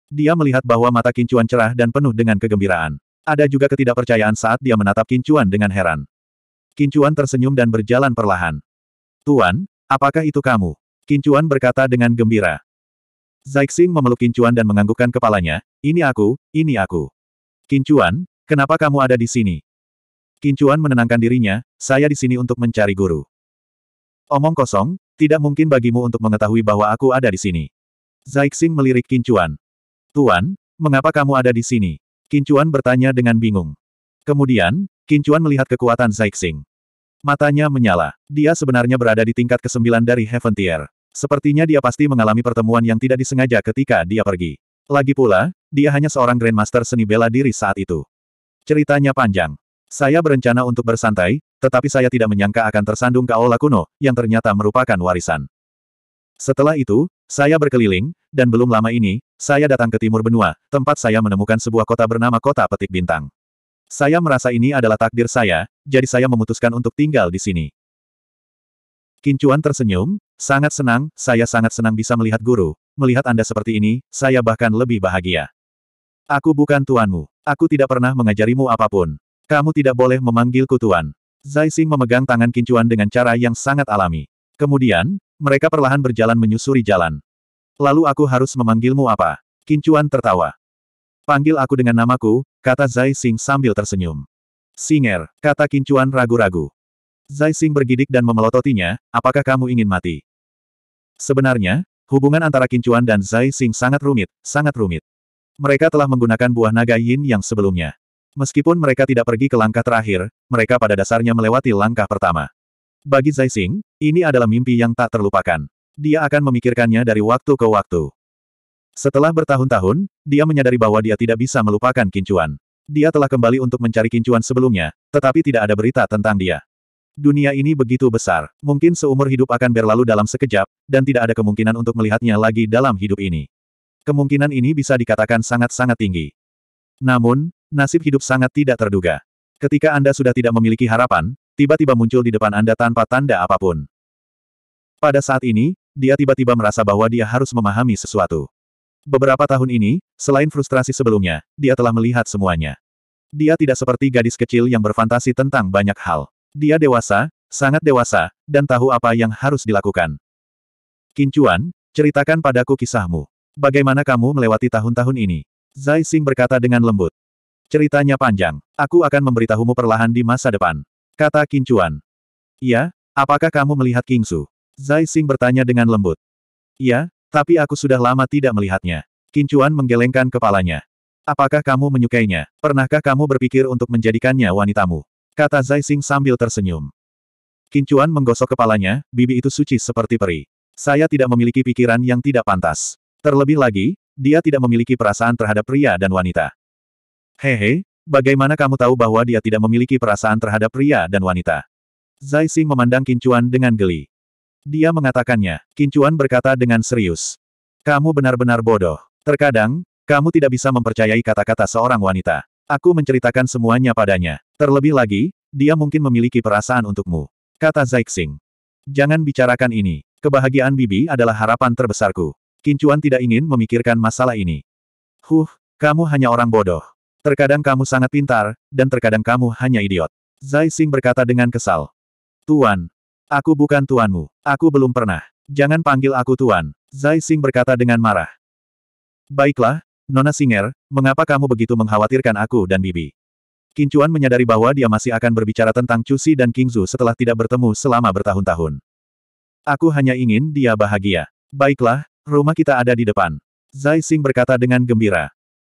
Dia melihat bahwa mata kincuan cerah dan penuh dengan kegembiraan. Ada juga ketidakpercayaan saat dia menatap kincuan dengan heran. Kincuan tersenyum dan berjalan perlahan. Tuan, apakah itu kamu? Kincuan berkata dengan gembira. Zaixing memeluk Kincuan dan menganggukkan kepalanya, ini aku, ini aku. Kincuan, kenapa kamu ada di sini? Kincuan menenangkan dirinya, saya di sini untuk mencari guru. Omong kosong, tidak mungkin bagimu untuk mengetahui bahwa aku ada di sini. Zaixing melirik Kincuan. Tuan, mengapa kamu ada di sini? Kincuan bertanya dengan bingung. Kemudian, Kincuan melihat kekuatan Zaixing. Matanya menyala. Dia sebenarnya berada di tingkat ke-9 dari Heaven Tier. Sepertinya dia pasti mengalami pertemuan yang tidak disengaja ketika dia pergi. Lagi pula, dia hanya seorang Grandmaster seni bela diri saat itu. Ceritanya panjang. Saya berencana untuk bersantai, tetapi saya tidak menyangka akan tersandung ke aula kuno, yang ternyata merupakan warisan. Setelah itu, saya berkeliling, dan belum lama ini, saya datang ke timur benua, tempat saya menemukan sebuah kota bernama Kota Petik Bintang. Saya merasa ini adalah takdir saya, jadi saya memutuskan untuk tinggal di sini. Kincuan tersenyum, sangat senang, saya sangat senang bisa melihat guru, melihat Anda seperti ini, saya bahkan lebih bahagia. Aku bukan tuanmu. Aku tidak pernah mengajarimu apapun. Kamu tidak boleh memanggilku tuan. Zai Xing memegang tangan Kincuan dengan cara yang sangat alami. Kemudian, mereka perlahan berjalan menyusuri jalan. Lalu aku harus memanggilmu apa? Kincuan tertawa. Panggil aku dengan namaku, kata Zai Xing sambil tersenyum. Singer, kata Kincuan ragu-ragu. Zai Xing bergidik dan memelototinya, apakah kamu ingin mati? Sebenarnya, hubungan antara Kincuan dan Zai Xing sangat rumit, sangat rumit. Mereka telah menggunakan buah naga yin yang sebelumnya. Meskipun mereka tidak pergi ke langkah terakhir, mereka pada dasarnya melewati langkah pertama. Bagi Zai Xing, ini adalah mimpi yang tak terlupakan. Dia akan memikirkannya dari waktu ke waktu. Setelah bertahun-tahun, dia menyadari bahwa dia tidak bisa melupakan Kincuan. Dia telah kembali untuk mencari Kincuan sebelumnya, tetapi tidak ada berita tentang dia. Dunia ini begitu besar, mungkin seumur hidup akan berlalu dalam sekejap, dan tidak ada kemungkinan untuk melihatnya lagi dalam hidup ini. Kemungkinan ini bisa dikatakan sangat-sangat tinggi. Namun, nasib hidup sangat tidak terduga. Ketika Anda sudah tidak memiliki harapan, tiba-tiba muncul di depan Anda tanpa tanda apapun. Pada saat ini, dia tiba-tiba merasa bahwa dia harus memahami sesuatu. Beberapa tahun ini, selain frustrasi sebelumnya, dia telah melihat semuanya. Dia tidak seperti gadis kecil yang berfantasi tentang banyak hal. Dia dewasa, sangat dewasa, dan tahu apa yang harus dilakukan. Kincuan, ceritakan padaku kisahmu. Bagaimana kamu melewati tahun-tahun ini? Zai Xing berkata dengan lembut. Ceritanya panjang. Aku akan memberitahumu perlahan di masa depan. Kata Kincuan. Ya, apakah kamu melihat Kingsu? Zai Xing bertanya dengan lembut. Ya, tapi aku sudah lama tidak melihatnya. Kincuan menggelengkan kepalanya. Apakah kamu menyukainya? Pernahkah kamu berpikir untuk menjadikannya wanitamu? Kata Zaising sambil tersenyum. Kincuan menggosok kepalanya, bibi itu suci seperti peri. Saya tidak memiliki pikiran yang tidak pantas. Terlebih lagi, dia tidak memiliki perasaan terhadap pria dan wanita. Hehe, bagaimana kamu tahu bahwa dia tidak memiliki perasaan terhadap pria dan wanita? Zaising memandang Kincuan dengan geli. Dia mengatakannya, Kincuan berkata dengan serius. Kamu benar-benar bodoh. Terkadang, kamu tidak bisa mempercayai kata-kata seorang wanita. Aku menceritakan semuanya padanya. Terlebih lagi, dia mungkin memiliki perasaan untukmu. Kata Zaixing. Jangan bicarakan ini. Kebahagiaan Bibi adalah harapan terbesarku. Kincuan tidak ingin memikirkan masalah ini. Huh, kamu hanya orang bodoh. Terkadang kamu sangat pintar, dan terkadang kamu hanya idiot. Zaixing berkata dengan kesal. Tuan. Aku bukan tuanmu. Aku belum pernah. Jangan panggil aku tuan. Zai Xing berkata dengan marah. Baiklah, Nona Singer, mengapa kamu begitu mengkhawatirkan aku dan Bibi? Kincuan menyadari bahwa dia masih akan berbicara tentang Cusi dan Kingzu setelah tidak bertemu selama bertahun-tahun. Aku hanya ingin dia bahagia. Baiklah, rumah kita ada di depan. Zai Sing berkata dengan gembira.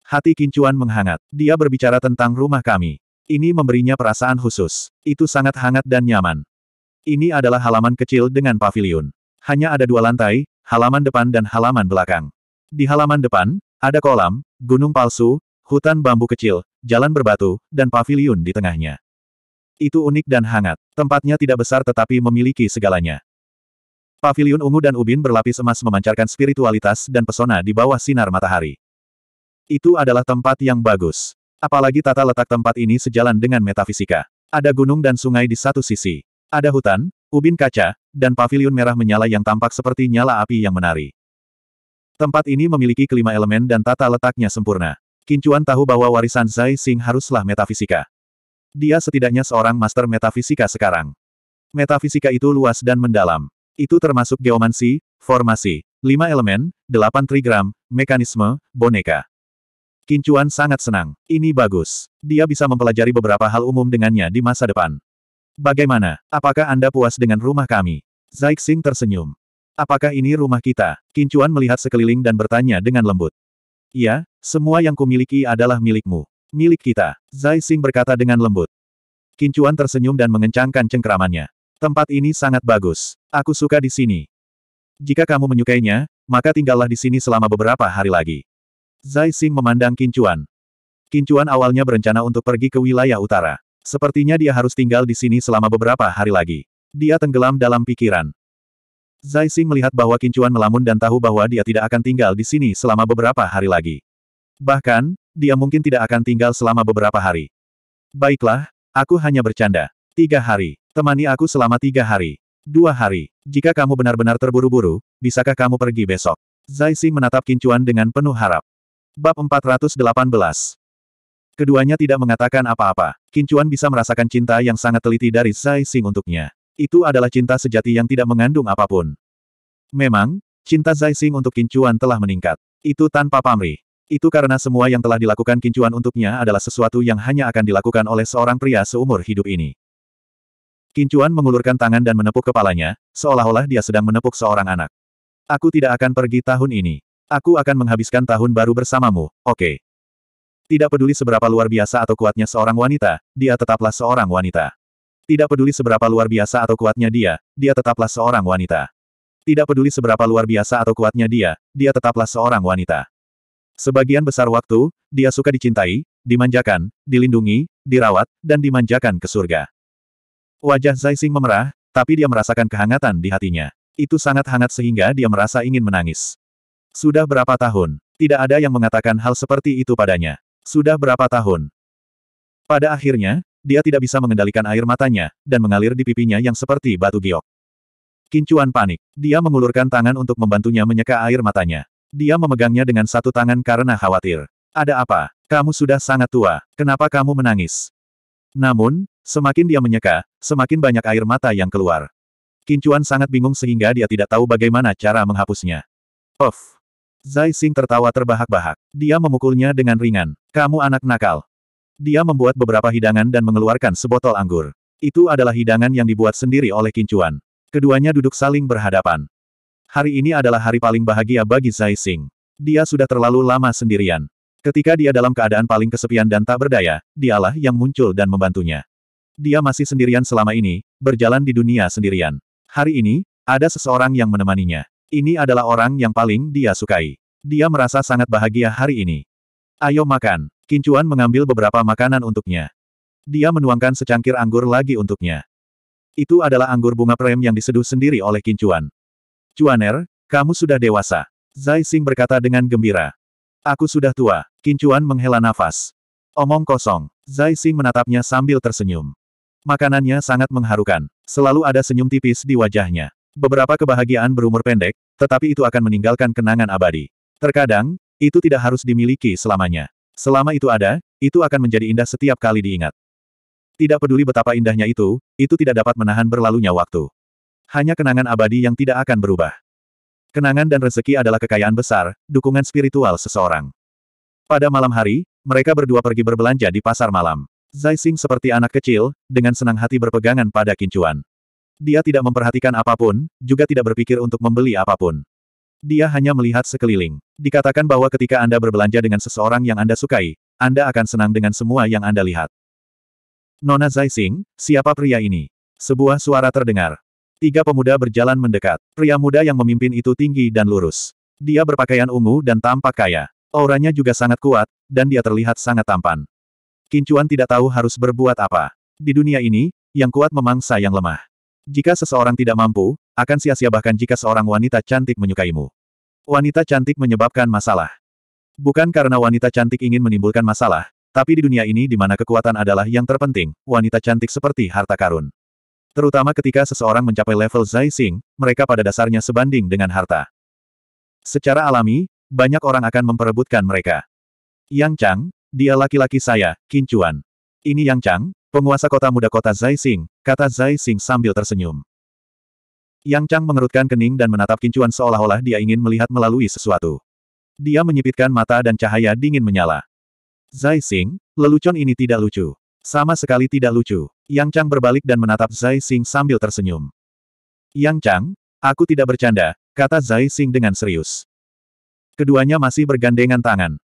Hati Kincuan menghangat. Dia berbicara tentang rumah kami. Ini memberinya perasaan khusus. Itu sangat hangat dan nyaman. Ini adalah halaman kecil dengan pavilion. Hanya ada dua lantai, halaman depan dan halaman belakang. Di halaman depan, ada kolam, gunung palsu, hutan bambu kecil, jalan berbatu, dan paviliun di tengahnya. Itu unik dan hangat. Tempatnya tidak besar tetapi memiliki segalanya. Paviliun ungu dan ubin berlapis emas memancarkan spiritualitas dan pesona di bawah sinar matahari. Itu adalah tempat yang bagus. Apalagi tata letak tempat ini sejalan dengan metafisika. Ada gunung dan sungai di satu sisi. Ada hutan, ubin kaca, dan paviliun merah menyala yang tampak seperti nyala api yang menari. Tempat ini memiliki kelima elemen dan tata letaknya sempurna. Kincuan tahu bahwa warisan Zai Xing haruslah metafisika. Dia setidaknya seorang master metafisika sekarang. Metafisika itu luas dan mendalam. Itu termasuk geomansi, formasi, lima elemen, delapan trigram, mekanisme, boneka. Kincuan sangat senang. Ini bagus. Dia bisa mempelajari beberapa hal umum dengannya di masa depan. Bagaimana? Apakah Anda puas dengan rumah kami? Zai Xing tersenyum. Apakah ini rumah kita? Kincuan melihat sekeliling dan bertanya dengan lembut. Ya, semua yang kumiliki adalah milikmu. Milik kita, Zai Xing berkata dengan lembut. Kincuan tersenyum dan mengencangkan cengkeramannya. Tempat ini sangat bagus. Aku suka di sini. Jika kamu menyukainya, maka tinggallah di sini selama beberapa hari lagi. Zai Xing memandang Kincuan. Kincuan awalnya berencana untuk pergi ke wilayah utara. Sepertinya dia harus tinggal di sini selama beberapa hari lagi. Dia tenggelam dalam pikiran. Zai Xing melihat bahwa Kincuan melamun dan tahu bahwa dia tidak akan tinggal di sini selama beberapa hari lagi. Bahkan, dia mungkin tidak akan tinggal selama beberapa hari. Baiklah, aku hanya bercanda. Tiga hari. Temani aku selama tiga hari. Dua hari. Jika kamu benar-benar terburu-buru, bisakah kamu pergi besok? Zai Xing menatap Kincuan dengan penuh harap. Bab 418 Keduanya tidak mengatakan apa-apa. Kincuan bisa merasakan cinta yang sangat teliti dari Zai Xing untuknya. Itu adalah cinta sejati yang tidak mengandung apapun. Memang, cinta Zaixing untuk Kincuan telah meningkat. Itu tanpa pamrih. Itu karena semua yang telah dilakukan Kincuan untuknya adalah sesuatu yang hanya akan dilakukan oleh seorang pria seumur hidup ini. Kincuan mengulurkan tangan dan menepuk kepalanya, seolah-olah dia sedang menepuk seorang anak. Aku tidak akan pergi tahun ini. Aku akan menghabiskan tahun baru bersamamu, oke. Okay. Tidak peduli seberapa luar biasa atau kuatnya seorang wanita, dia tetaplah seorang wanita. Tidak peduli seberapa luar biasa atau kuatnya dia, dia tetaplah seorang wanita. Tidak peduli seberapa luar biasa atau kuatnya dia, dia tetaplah seorang wanita. Sebagian besar waktu, dia suka dicintai, dimanjakan, dilindungi, dirawat, dan dimanjakan ke surga. Wajah Zaising memerah, tapi dia merasakan kehangatan di hatinya. Itu sangat hangat sehingga dia merasa ingin menangis. Sudah berapa tahun, tidak ada yang mengatakan hal seperti itu padanya. Sudah berapa tahun? Pada akhirnya, dia tidak bisa mengendalikan air matanya, dan mengalir di pipinya yang seperti batu giok. Kincuan panik. Dia mengulurkan tangan untuk membantunya menyeka air matanya. Dia memegangnya dengan satu tangan karena khawatir. Ada apa? Kamu sudah sangat tua. Kenapa kamu menangis? Namun, semakin dia menyeka, semakin banyak air mata yang keluar. Kincuan sangat bingung sehingga dia tidak tahu bagaimana cara menghapusnya. Of. Zai Xing tertawa terbahak-bahak. Dia memukulnya dengan ringan. Kamu anak nakal. Dia membuat beberapa hidangan dan mengeluarkan sebotol anggur. Itu adalah hidangan yang dibuat sendiri oleh Kincuan. Keduanya duduk saling berhadapan. Hari ini adalah hari paling bahagia bagi Zai Xing. Dia sudah terlalu lama sendirian. Ketika dia dalam keadaan paling kesepian dan tak berdaya, dialah yang muncul dan membantunya. Dia masih sendirian selama ini, berjalan di dunia sendirian. Hari ini, ada seseorang yang menemaninya. Ini adalah orang yang paling dia sukai. Dia merasa sangat bahagia hari ini. Ayo makan. Kincuan mengambil beberapa makanan untuknya. Dia menuangkan secangkir anggur lagi untuknya. Itu adalah anggur bunga prem yang diseduh sendiri oleh Kincuan. Cuaner, kamu sudah dewasa. Zai Xing berkata dengan gembira. Aku sudah tua. Kincuan menghela nafas. Omong kosong. Zai Xing menatapnya sambil tersenyum. Makanannya sangat mengharukan. Selalu ada senyum tipis di wajahnya. Beberapa kebahagiaan berumur pendek, tetapi itu akan meninggalkan kenangan abadi. Terkadang, itu tidak harus dimiliki selamanya. Selama itu ada, itu akan menjadi indah setiap kali diingat. Tidak peduli betapa indahnya itu, itu tidak dapat menahan berlalunya waktu. Hanya kenangan abadi yang tidak akan berubah. Kenangan dan rezeki adalah kekayaan besar, dukungan spiritual seseorang. Pada malam hari, mereka berdua pergi berbelanja di pasar malam. Zai Xing seperti anak kecil, dengan senang hati berpegangan pada kincuan. Dia tidak memperhatikan apapun, juga tidak berpikir untuk membeli apapun. Dia hanya melihat sekeliling. Dikatakan bahwa ketika Anda berbelanja dengan seseorang yang Anda sukai, Anda akan senang dengan semua yang Anda lihat. Nona Zaising, siapa pria ini? Sebuah suara terdengar. Tiga pemuda berjalan mendekat. Pria muda yang memimpin itu tinggi dan lurus. Dia berpakaian ungu dan tampak kaya. Auranya juga sangat kuat, dan dia terlihat sangat tampan. Kincuan tidak tahu harus berbuat apa. Di dunia ini, yang kuat memangsa yang lemah. Jika seseorang tidak mampu, akan sia-sia bahkan jika seorang wanita cantik menyukaimu. Wanita cantik menyebabkan masalah. Bukan karena wanita cantik ingin menimbulkan masalah, tapi di dunia ini di mana kekuatan adalah yang terpenting, wanita cantik seperti harta karun. Terutama ketika seseorang mencapai level Zai Xing, mereka pada dasarnya sebanding dengan harta. Secara alami, banyak orang akan memperebutkan mereka. Yang Chang, dia laki-laki saya, Kincuan. Ini Yang Chang, penguasa kota muda kota Zai Xing, kata Zai Xing sambil tersenyum. Yang Chang mengerutkan kening dan menatap kincuan seolah-olah dia ingin melihat melalui sesuatu. Dia menyipitkan mata dan cahaya dingin menyala. Zai Xing, lelucon ini tidak lucu. Sama sekali tidak lucu. Yang Chang berbalik dan menatap Zai Xing sambil tersenyum. Yang Chang, aku tidak bercanda, kata Zai Xing dengan serius. Keduanya masih bergandengan tangan.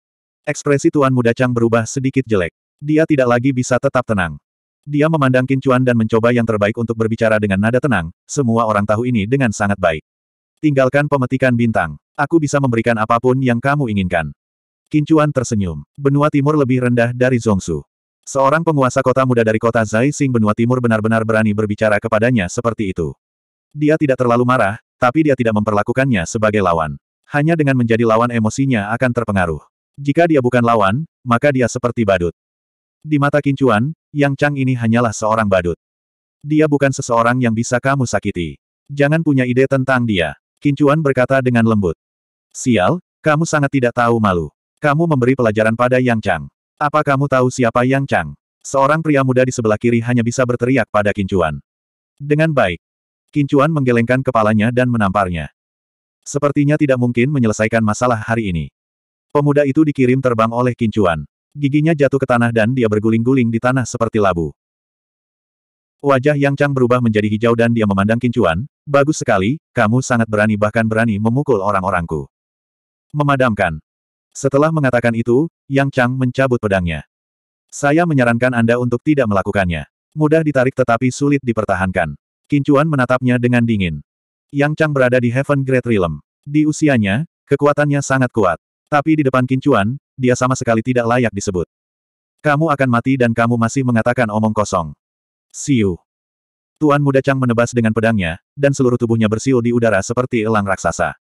Ekspresi Tuan Muda Chang berubah sedikit jelek. Dia tidak lagi bisa tetap tenang. Dia memandang Kincuan dan mencoba yang terbaik untuk berbicara dengan nada tenang, semua orang tahu ini dengan sangat baik. Tinggalkan pemetikan bintang. Aku bisa memberikan apapun yang kamu inginkan. Kincuan tersenyum. Benua Timur lebih rendah dari Zongsu. Seorang penguasa kota muda dari kota Zaising benua timur benar-benar berani berbicara kepadanya seperti itu. Dia tidak terlalu marah, tapi dia tidak memperlakukannya sebagai lawan. Hanya dengan menjadi lawan emosinya akan terpengaruh. Jika dia bukan lawan, maka dia seperti badut. Di mata Kincuan, yang Chang ini hanyalah seorang badut. Dia bukan seseorang yang bisa kamu sakiti. Jangan punya ide tentang dia. Kincuan berkata dengan lembut. Sial, kamu sangat tidak tahu malu. Kamu memberi pelajaran pada Yang Chang. Apa kamu tahu siapa Yang Chang? Seorang pria muda di sebelah kiri hanya bisa berteriak pada Kincuan. Dengan baik. Kincuan menggelengkan kepalanya dan menamparnya. Sepertinya tidak mungkin menyelesaikan masalah hari ini. Pemuda itu dikirim terbang oleh Kincuan. Giginya jatuh ke tanah dan dia berguling-guling di tanah seperti labu. Wajah Yang Chang berubah menjadi hijau dan dia memandang Kincuan, bagus sekali, kamu sangat berani bahkan berani memukul orang-orangku. Memadamkan. Setelah mengatakan itu, Yang Chang mencabut pedangnya. Saya menyarankan Anda untuk tidak melakukannya. Mudah ditarik tetapi sulit dipertahankan. Kincuan menatapnya dengan dingin. Yang Chang berada di Heaven Great Realm. Di usianya, kekuatannya sangat kuat. Tapi di depan Kincuan, dia sama sekali tidak layak disebut. Kamu akan mati dan kamu masih mengatakan omong kosong. Siu. Tuan muda Chang menebas dengan pedangnya, dan seluruh tubuhnya bersiul di udara seperti elang raksasa.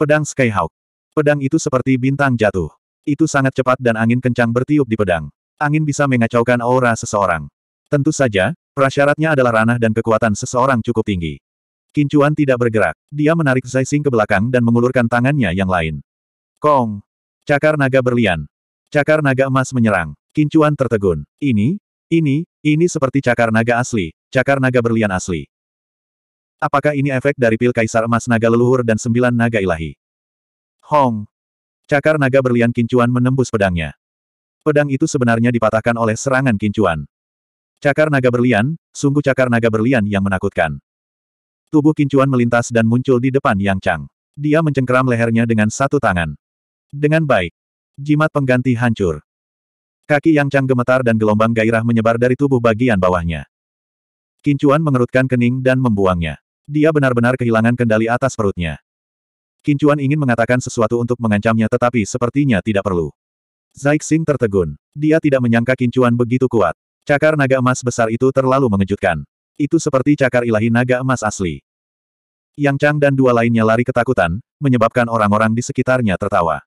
Pedang Skyhawk. Pedang itu seperti bintang jatuh. Itu sangat cepat dan angin kencang bertiup di pedang. Angin bisa mengacaukan aura seseorang. Tentu saja, prasyaratnya adalah ranah dan kekuatan seseorang cukup tinggi. Kincuan tidak bergerak. Dia menarik Zaising ke belakang dan mengulurkan tangannya yang lain. Kong. Cakar naga berlian. Cakar naga emas menyerang. Kincuan tertegun. Ini, ini, ini seperti cakar naga asli, cakar naga berlian asli. Apakah ini efek dari pil kaisar emas naga leluhur dan sembilan naga ilahi? Hong. Cakar naga berlian kincuan menembus pedangnya. Pedang itu sebenarnya dipatahkan oleh serangan kincuan. Cakar naga berlian, sungguh cakar naga berlian yang menakutkan. Tubuh kincuan melintas dan muncul di depan Yang Chang. Dia mencengkeram lehernya dengan satu tangan. Dengan baik. Jimat pengganti hancur. Kaki Yang Chang gemetar dan gelombang gairah menyebar dari tubuh bagian bawahnya. Kincuan mengerutkan kening dan membuangnya. Dia benar-benar kehilangan kendali atas perutnya. Kincuan ingin mengatakan sesuatu untuk mengancamnya tetapi sepertinya tidak perlu. Zaixing tertegun. Dia tidak menyangka Kincuan begitu kuat. Cakar naga emas besar itu terlalu mengejutkan. Itu seperti cakar ilahi naga emas asli. Yang Chang dan dua lainnya lari ketakutan, menyebabkan orang-orang di sekitarnya tertawa.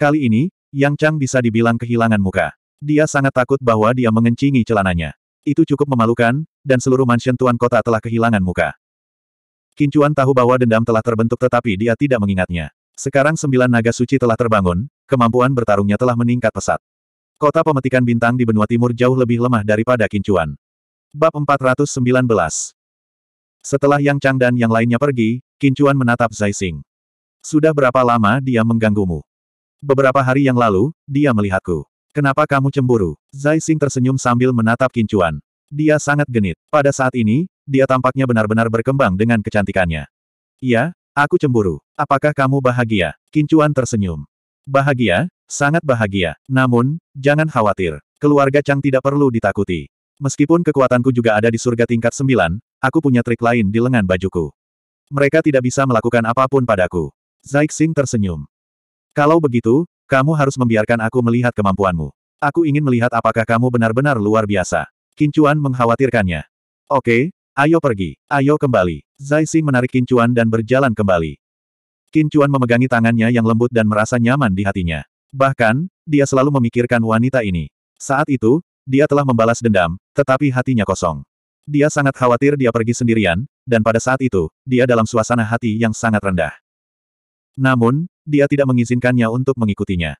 Kali ini, Yang Chang bisa dibilang kehilangan muka. Dia sangat takut bahwa dia mengencingi celananya. Itu cukup memalukan, dan seluruh mansion tuan kota telah kehilangan muka. Kincuan tahu bahwa dendam telah terbentuk tetapi dia tidak mengingatnya. Sekarang sembilan naga suci telah terbangun, kemampuan bertarungnya telah meningkat pesat. Kota pemetikan bintang di benua timur jauh lebih lemah daripada Kincuan. Bab 419 Setelah Yang Chang dan yang lainnya pergi, Kincuan menatap Zai Sing. Sudah berapa lama dia mengganggumu? Beberapa hari yang lalu, dia melihatku. Kenapa kamu cemburu? Zai Xing tersenyum sambil menatap kincuan. Dia sangat genit. Pada saat ini, dia tampaknya benar-benar berkembang dengan kecantikannya. Iya, aku cemburu. Apakah kamu bahagia? Kincuan tersenyum. Bahagia? Sangat bahagia. Namun, jangan khawatir. Keluarga Chang tidak perlu ditakuti. Meskipun kekuatanku juga ada di surga tingkat sembilan, aku punya trik lain di lengan bajuku. Mereka tidak bisa melakukan apapun padaku. Zai Xing tersenyum. Kalau begitu, kamu harus membiarkan aku melihat kemampuanmu. Aku ingin melihat apakah kamu benar-benar luar biasa. Kincuan mengkhawatirkannya. Oke, ayo pergi, ayo kembali. Zai Xing menarik Kincuan dan berjalan kembali. Kincuan memegangi tangannya yang lembut dan merasa nyaman di hatinya. Bahkan, dia selalu memikirkan wanita ini. Saat itu, dia telah membalas dendam, tetapi hatinya kosong. Dia sangat khawatir dia pergi sendirian, dan pada saat itu, dia dalam suasana hati yang sangat rendah. Namun, dia tidak mengizinkannya untuk mengikutinya.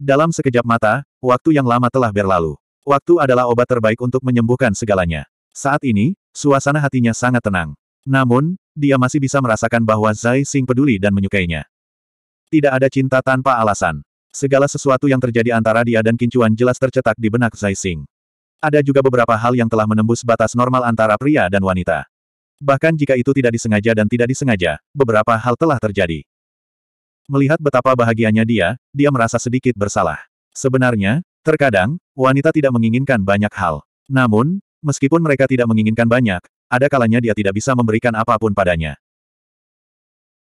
Dalam sekejap mata, waktu yang lama telah berlalu. Waktu adalah obat terbaik untuk menyembuhkan segalanya. Saat ini, suasana hatinya sangat tenang. Namun, dia masih bisa merasakan bahwa Zai Xing peduli dan menyukainya. Tidak ada cinta tanpa alasan. Segala sesuatu yang terjadi antara dia dan Kincuan jelas tercetak di benak Zai Xing. Ada juga beberapa hal yang telah menembus batas normal antara pria dan wanita. Bahkan jika itu tidak disengaja dan tidak disengaja, beberapa hal telah terjadi. Melihat betapa bahagianya dia, dia merasa sedikit bersalah. Sebenarnya, terkadang, wanita tidak menginginkan banyak hal. Namun, meskipun mereka tidak menginginkan banyak, ada kalanya dia tidak bisa memberikan apapun padanya.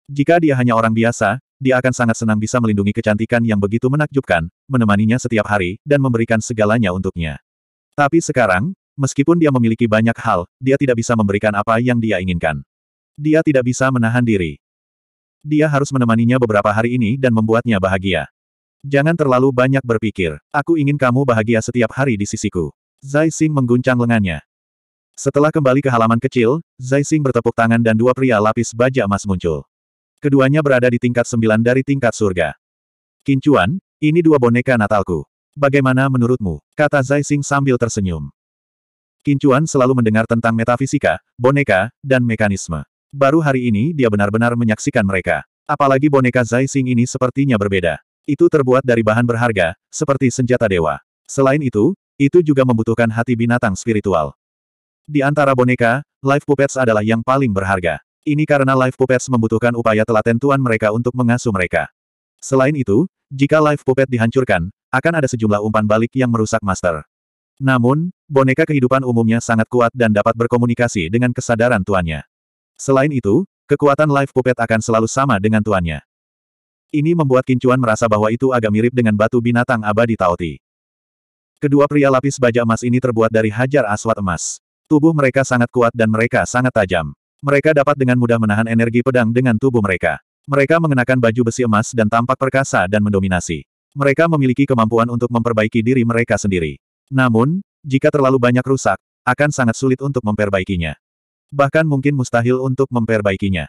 Jika dia hanya orang biasa, dia akan sangat senang bisa melindungi kecantikan yang begitu menakjubkan, menemaninya setiap hari, dan memberikan segalanya untuknya. Tapi sekarang, meskipun dia memiliki banyak hal, dia tidak bisa memberikan apa yang dia inginkan. Dia tidak bisa menahan diri. Dia harus menemaninya beberapa hari ini dan membuatnya bahagia. Jangan terlalu banyak berpikir. Aku ingin kamu bahagia setiap hari di sisiku. Zai Xing mengguncang lengannya. Setelah kembali ke halaman kecil, Zai Xing bertepuk tangan dan dua pria lapis baja emas muncul. Keduanya berada di tingkat sembilan dari tingkat surga. Kincuan, ini dua boneka Natalku. Bagaimana menurutmu? Kata Zai Xing sambil tersenyum. Kincuan selalu mendengar tentang metafisika, boneka, dan mekanisme. Baru hari ini dia benar-benar menyaksikan mereka. Apalagi boneka Zai Xing ini sepertinya berbeda. Itu terbuat dari bahan berharga, seperti senjata dewa. Selain itu, itu juga membutuhkan hati binatang spiritual. Di antara boneka, life puppets adalah yang paling berharga. Ini karena life puppets membutuhkan upaya telaten tuan mereka untuk mengasuh mereka. Selain itu, jika life puppet dihancurkan, akan ada sejumlah umpan balik yang merusak master. Namun, boneka kehidupan umumnya sangat kuat dan dapat berkomunikasi dengan kesadaran tuannya. Selain itu, kekuatan Life puppet akan selalu sama dengan tuannya. Ini membuat Kincuan merasa bahwa itu agak mirip dengan batu binatang abadi Taoti. Kedua pria lapis baja emas ini terbuat dari hajar aswat emas. Tubuh mereka sangat kuat dan mereka sangat tajam. Mereka dapat dengan mudah menahan energi pedang dengan tubuh mereka. Mereka mengenakan baju besi emas dan tampak perkasa dan mendominasi. Mereka memiliki kemampuan untuk memperbaiki diri mereka sendiri. Namun, jika terlalu banyak rusak, akan sangat sulit untuk memperbaikinya. Bahkan mungkin mustahil untuk memperbaikinya.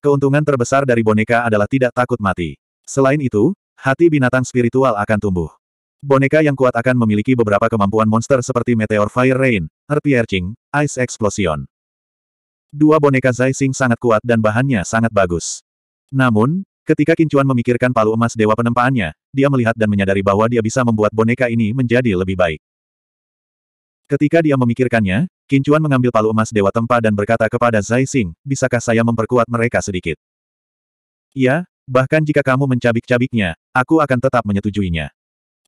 Keuntungan terbesar dari boneka adalah tidak takut mati. Selain itu, hati binatang spiritual akan tumbuh. Boneka yang kuat akan memiliki beberapa kemampuan monster seperti Meteor Fire Rain, Earth Piercing, Ice Explosion. Dua boneka Zaising sangat kuat dan bahannya sangat bagus. Namun, ketika Kincuan memikirkan palu emas Dewa Penempaannya, dia melihat dan menyadari bahwa dia bisa membuat boneka ini menjadi lebih baik. Ketika dia memikirkannya, Kincuan mengambil palu emas Dewa Tempa dan berkata kepada Zai Xing, bisakah saya memperkuat mereka sedikit? Ya, bahkan jika kamu mencabik-cabiknya, aku akan tetap menyetujuinya.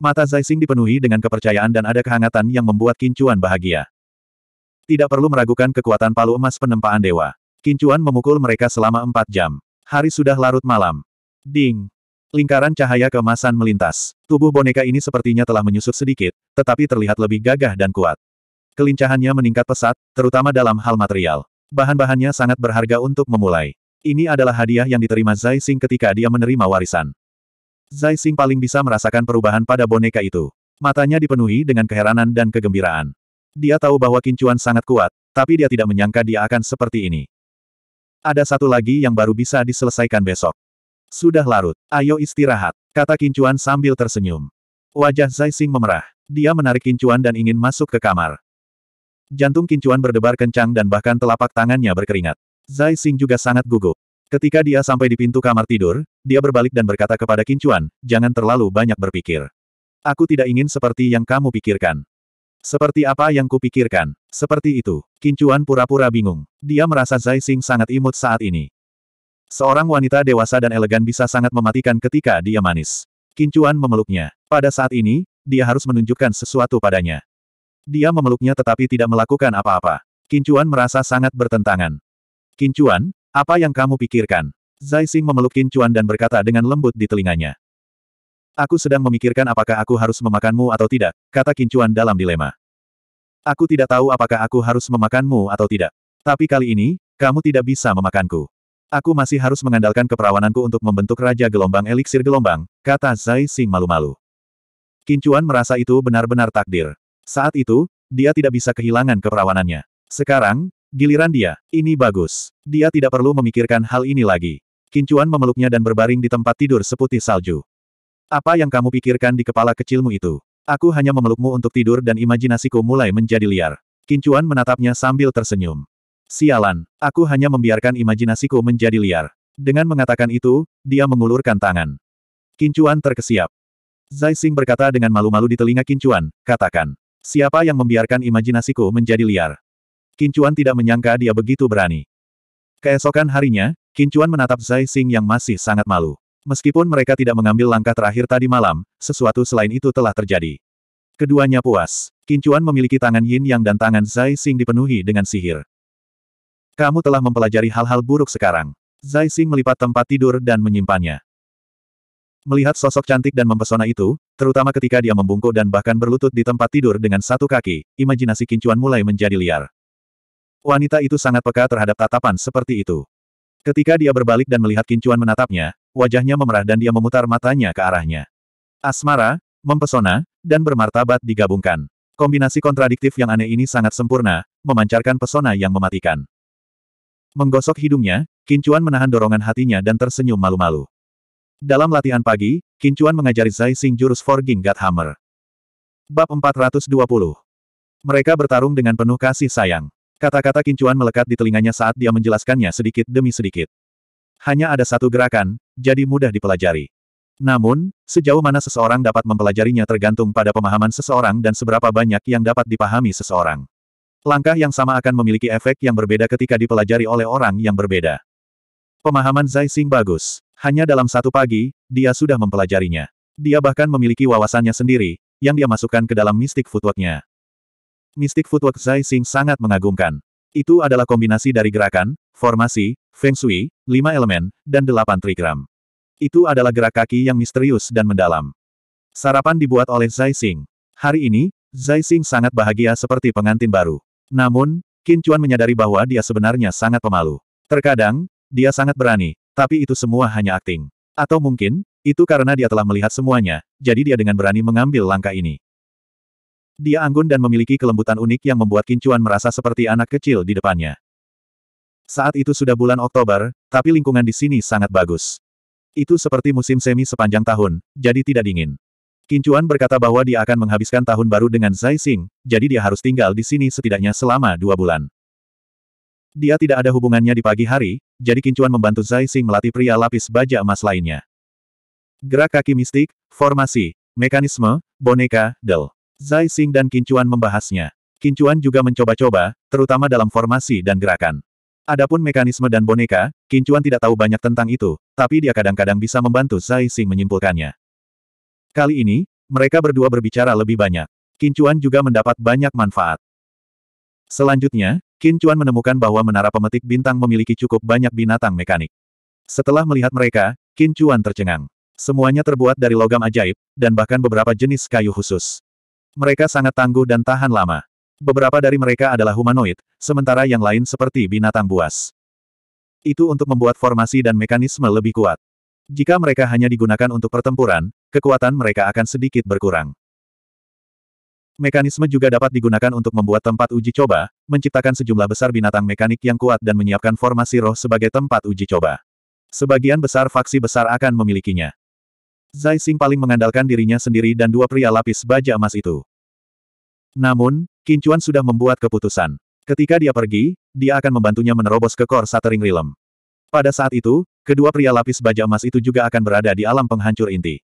Mata Zai Xing dipenuhi dengan kepercayaan dan ada kehangatan yang membuat Kincuan bahagia. Tidak perlu meragukan kekuatan palu emas penempaan dewa. Kincuan memukul mereka selama empat jam. Hari sudah larut malam. Ding! Lingkaran cahaya keemasan melintas. Tubuh boneka ini sepertinya telah menyusut sedikit, tetapi terlihat lebih gagah dan kuat. Kelincahannya meningkat pesat, terutama dalam hal material. Bahan-bahannya sangat berharga untuk memulai. Ini adalah hadiah yang diterima Zai Xing ketika dia menerima warisan. Zai Xing paling bisa merasakan perubahan pada boneka itu. Matanya dipenuhi dengan keheranan dan kegembiraan. Dia tahu bahwa kincuan sangat kuat, tapi dia tidak menyangka dia akan seperti ini. Ada satu lagi yang baru bisa diselesaikan besok. Sudah larut, ayo istirahat, kata kincuan sambil tersenyum. Wajah Zai Xing memerah. Dia menarik kincuan dan ingin masuk ke kamar. Jantung kincuan berdebar kencang dan bahkan telapak tangannya berkeringat. Zai Xing juga sangat gugup. Ketika dia sampai di pintu kamar tidur, dia berbalik dan berkata kepada kincuan, jangan terlalu banyak berpikir. Aku tidak ingin seperti yang kamu pikirkan. Seperti apa yang kupikirkan? Seperti itu. Kincuan pura-pura bingung. Dia merasa Zai Xing sangat imut saat ini. Seorang wanita dewasa dan elegan bisa sangat mematikan ketika dia manis. Kincuan memeluknya. Pada saat ini, dia harus menunjukkan sesuatu padanya. Dia memeluknya tetapi tidak melakukan apa-apa. Kincuan merasa sangat bertentangan. Kincuan, apa yang kamu pikirkan? Zai Xing memeluk Kincuan dan berkata dengan lembut di telinganya. Aku sedang memikirkan apakah aku harus memakanmu atau tidak, kata Kincuan dalam dilema. Aku tidak tahu apakah aku harus memakanmu atau tidak. Tapi kali ini, kamu tidak bisa memakanku. Aku masih harus mengandalkan keperawananku untuk membentuk Raja Gelombang Eliksir Gelombang, kata Zai Xing malu-malu. Kincuan merasa itu benar-benar takdir. Saat itu, dia tidak bisa kehilangan keperawanannya. Sekarang, giliran dia. Ini bagus. Dia tidak perlu memikirkan hal ini lagi. Kincuan memeluknya dan berbaring di tempat tidur seputih salju. Apa yang kamu pikirkan di kepala kecilmu itu? Aku hanya memelukmu untuk tidur dan imajinasiku mulai menjadi liar. Kincuan menatapnya sambil tersenyum. Sialan, aku hanya membiarkan imajinasiku menjadi liar. Dengan mengatakan itu, dia mengulurkan tangan. Kincuan terkesiap. Zai Xing berkata dengan malu-malu di telinga Kincuan, katakan. Siapa yang membiarkan imajinasiku menjadi liar? Kincuan tidak menyangka dia begitu berani. Keesokan harinya, Kincuan menatap Zai Xing yang masih sangat malu. Meskipun mereka tidak mengambil langkah terakhir tadi malam, sesuatu selain itu telah terjadi. Keduanya puas. Kincuan memiliki tangan Yin Yang dan tangan Zai Xing dipenuhi dengan sihir. Kamu telah mempelajari hal-hal buruk sekarang. Zai Xing melipat tempat tidur dan menyimpannya. Melihat sosok cantik dan mempesona itu, terutama ketika dia membungkuk dan bahkan berlutut di tempat tidur dengan satu kaki, imajinasi Kincuan mulai menjadi liar. Wanita itu sangat peka terhadap tatapan seperti itu. Ketika dia berbalik dan melihat Kincuan menatapnya, wajahnya memerah dan dia memutar matanya ke arahnya. Asmara, mempesona, dan bermartabat digabungkan. Kombinasi kontradiktif yang aneh ini sangat sempurna, memancarkan pesona yang mematikan. Menggosok hidungnya, Kincuan menahan dorongan hatinya dan tersenyum malu-malu. Dalam latihan pagi, Kincuan mengajari Zai Xing jurus Forging God Hammer. Bab 420 Mereka bertarung dengan penuh kasih sayang. Kata-kata Kincuan melekat di telinganya saat dia menjelaskannya sedikit demi sedikit. Hanya ada satu gerakan, jadi mudah dipelajari. Namun, sejauh mana seseorang dapat mempelajarinya tergantung pada pemahaman seseorang dan seberapa banyak yang dapat dipahami seseorang. Langkah yang sama akan memiliki efek yang berbeda ketika dipelajari oleh orang yang berbeda. Pemahaman Zai Xing bagus. Hanya dalam satu pagi, dia sudah mempelajarinya. Dia bahkan memiliki wawasannya sendiri, yang dia masukkan ke dalam mistik footworknya. Mistik footwork Zai Xing sangat mengagumkan. Itu adalah kombinasi dari gerakan, formasi, feng shui, lima elemen, dan delapan trigram. Itu adalah gerak kaki yang misterius dan mendalam. Sarapan dibuat oleh Zai Xing. Hari ini, Zai Xing sangat bahagia seperti pengantin baru. Namun, Qin Chuan menyadari bahwa dia sebenarnya sangat pemalu. Terkadang, dia sangat berani, tapi itu semua hanya akting. Atau mungkin, itu karena dia telah melihat semuanya, jadi dia dengan berani mengambil langkah ini. Dia anggun dan memiliki kelembutan unik yang membuat Kincuan merasa seperti anak kecil di depannya. Saat itu sudah bulan Oktober, tapi lingkungan di sini sangat bagus. Itu seperti musim semi sepanjang tahun, jadi tidak dingin. Kincuan berkata bahwa dia akan menghabiskan tahun baru dengan Zai Xing, jadi dia harus tinggal di sini setidaknya selama dua bulan. Dia tidak ada hubungannya di pagi hari, jadi Kincuan membantu Zai Xing melatih pria lapis baja emas lainnya. Gerak kaki mistik, formasi, mekanisme, boneka, del. Zai Xing dan Kincuan membahasnya. Kincuan juga mencoba-coba, terutama dalam formasi dan gerakan. Adapun mekanisme dan boneka, Kincuan tidak tahu banyak tentang itu, tapi dia kadang-kadang bisa membantu Zai Xing menyimpulkannya. Kali ini, mereka berdua berbicara lebih banyak. Kincuan juga mendapat banyak manfaat. Selanjutnya, Qin Chuan menemukan bahwa menara pemetik bintang memiliki cukup banyak binatang mekanik. Setelah melihat mereka, Qin Chuan tercengang. Semuanya terbuat dari logam ajaib, dan bahkan beberapa jenis kayu khusus. Mereka sangat tangguh dan tahan lama. Beberapa dari mereka adalah humanoid, sementara yang lain seperti binatang buas. Itu untuk membuat formasi dan mekanisme lebih kuat. Jika mereka hanya digunakan untuk pertempuran, kekuatan mereka akan sedikit berkurang. Mekanisme juga dapat digunakan untuk membuat tempat uji coba, menciptakan sejumlah besar binatang mekanik yang kuat dan menyiapkan formasi roh sebagai tempat uji coba. Sebagian besar faksi besar akan memilikinya. Zai Xing paling mengandalkan dirinya sendiri dan dua pria lapis baja emas itu. Namun, Kincuan sudah membuat keputusan. Ketika dia pergi, dia akan membantunya menerobos ke kor Satering Rilem. Pada saat itu, kedua pria lapis baja emas itu juga akan berada di alam penghancur inti.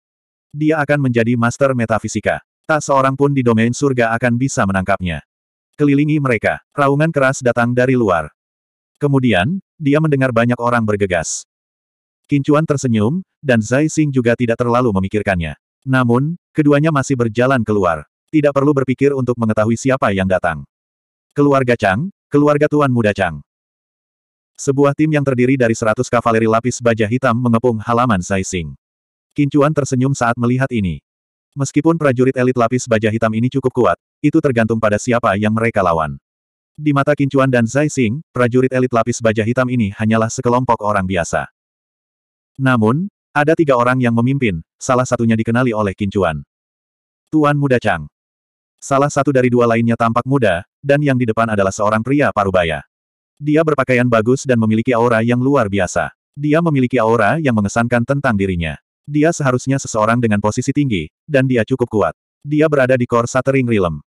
Dia akan menjadi master metafisika. Tak seorang pun di domain surga akan bisa menangkapnya. Kelilingi mereka, raungan keras datang dari luar. Kemudian, dia mendengar banyak orang bergegas. Kincuan tersenyum, dan Zai Xing juga tidak terlalu memikirkannya. Namun, keduanya masih berjalan keluar. Tidak perlu berpikir untuk mengetahui siapa yang datang. Keluarga Chang, keluarga Tuan Muda Chang. Sebuah tim yang terdiri dari seratus kavaleri lapis baja hitam mengepung halaman Zai Xing. Kincuan tersenyum saat melihat ini. Meskipun prajurit elit lapis baja hitam ini cukup kuat, itu tergantung pada siapa yang mereka lawan. Di mata Kincuan dan Zai Xing, prajurit elit lapis baja hitam ini hanyalah sekelompok orang biasa. Namun, ada tiga orang yang memimpin, salah satunya dikenali oleh Kincuan. Tuan Muda Chang. Salah satu dari dua lainnya tampak muda, dan yang di depan adalah seorang pria parubaya. Dia berpakaian bagus dan memiliki aura yang luar biasa. Dia memiliki aura yang mengesankan tentang dirinya. Dia seharusnya seseorang dengan posisi tinggi, dan dia cukup kuat. Dia berada di Core Shattering Realm.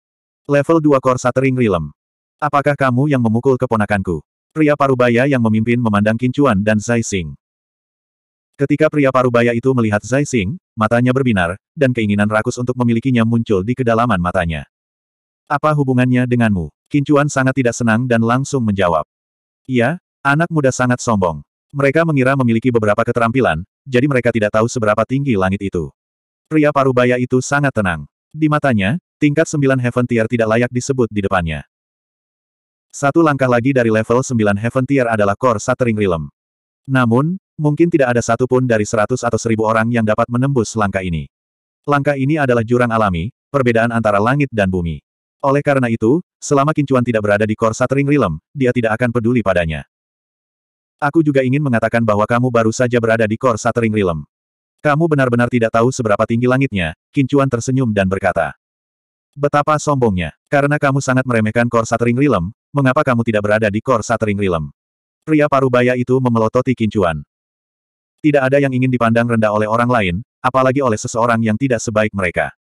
Level 2 Core Shattering Realm. Apakah kamu yang memukul keponakanku? Pria Parubaya yang memimpin memandang Kincuan dan Zai Xing. Ketika pria Parubaya itu melihat Zai Xing, matanya berbinar, dan keinginan rakus untuk memilikinya muncul di kedalaman matanya. Apa hubungannya denganmu? Kincuan sangat tidak senang dan langsung menjawab. Iya, anak muda sangat sombong. Mereka mengira memiliki beberapa keterampilan, jadi mereka tidak tahu seberapa tinggi langit itu. Pria parubaya itu sangat tenang. Di matanya, tingkat 9 Heaven Tier tidak layak disebut di depannya. Satu langkah lagi dari level 9 Heaven Tier adalah Core Shattering Realm. Namun, mungkin tidak ada satu pun dari seratus atau seribu orang yang dapat menembus langkah ini. Langkah ini adalah jurang alami, perbedaan antara langit dan bumi. Oleh karena itu, selama Kincuan tidak berada di Core Shattering Realm, dia tidak akan peduli padanya. Aku juga ingin mengatakan bahwa kamu baru saja berada di Kor Satering Realm. Kamu benar-benar tidak tahu seberapa tinggi langitnya, Kincuan tersenyum dan berkata. Betapa sombongnya. Karena kamu sangat meremehkan Kor Satering Realm, mengapa kamu tidak berada di Kor Satering Realm? Pria parubaya itu memelototi Kincuan. Tidak ada yang ingin dipandang rendah oleh orang lain, apalagi oleh seseorang yang tidak sebaik mereka.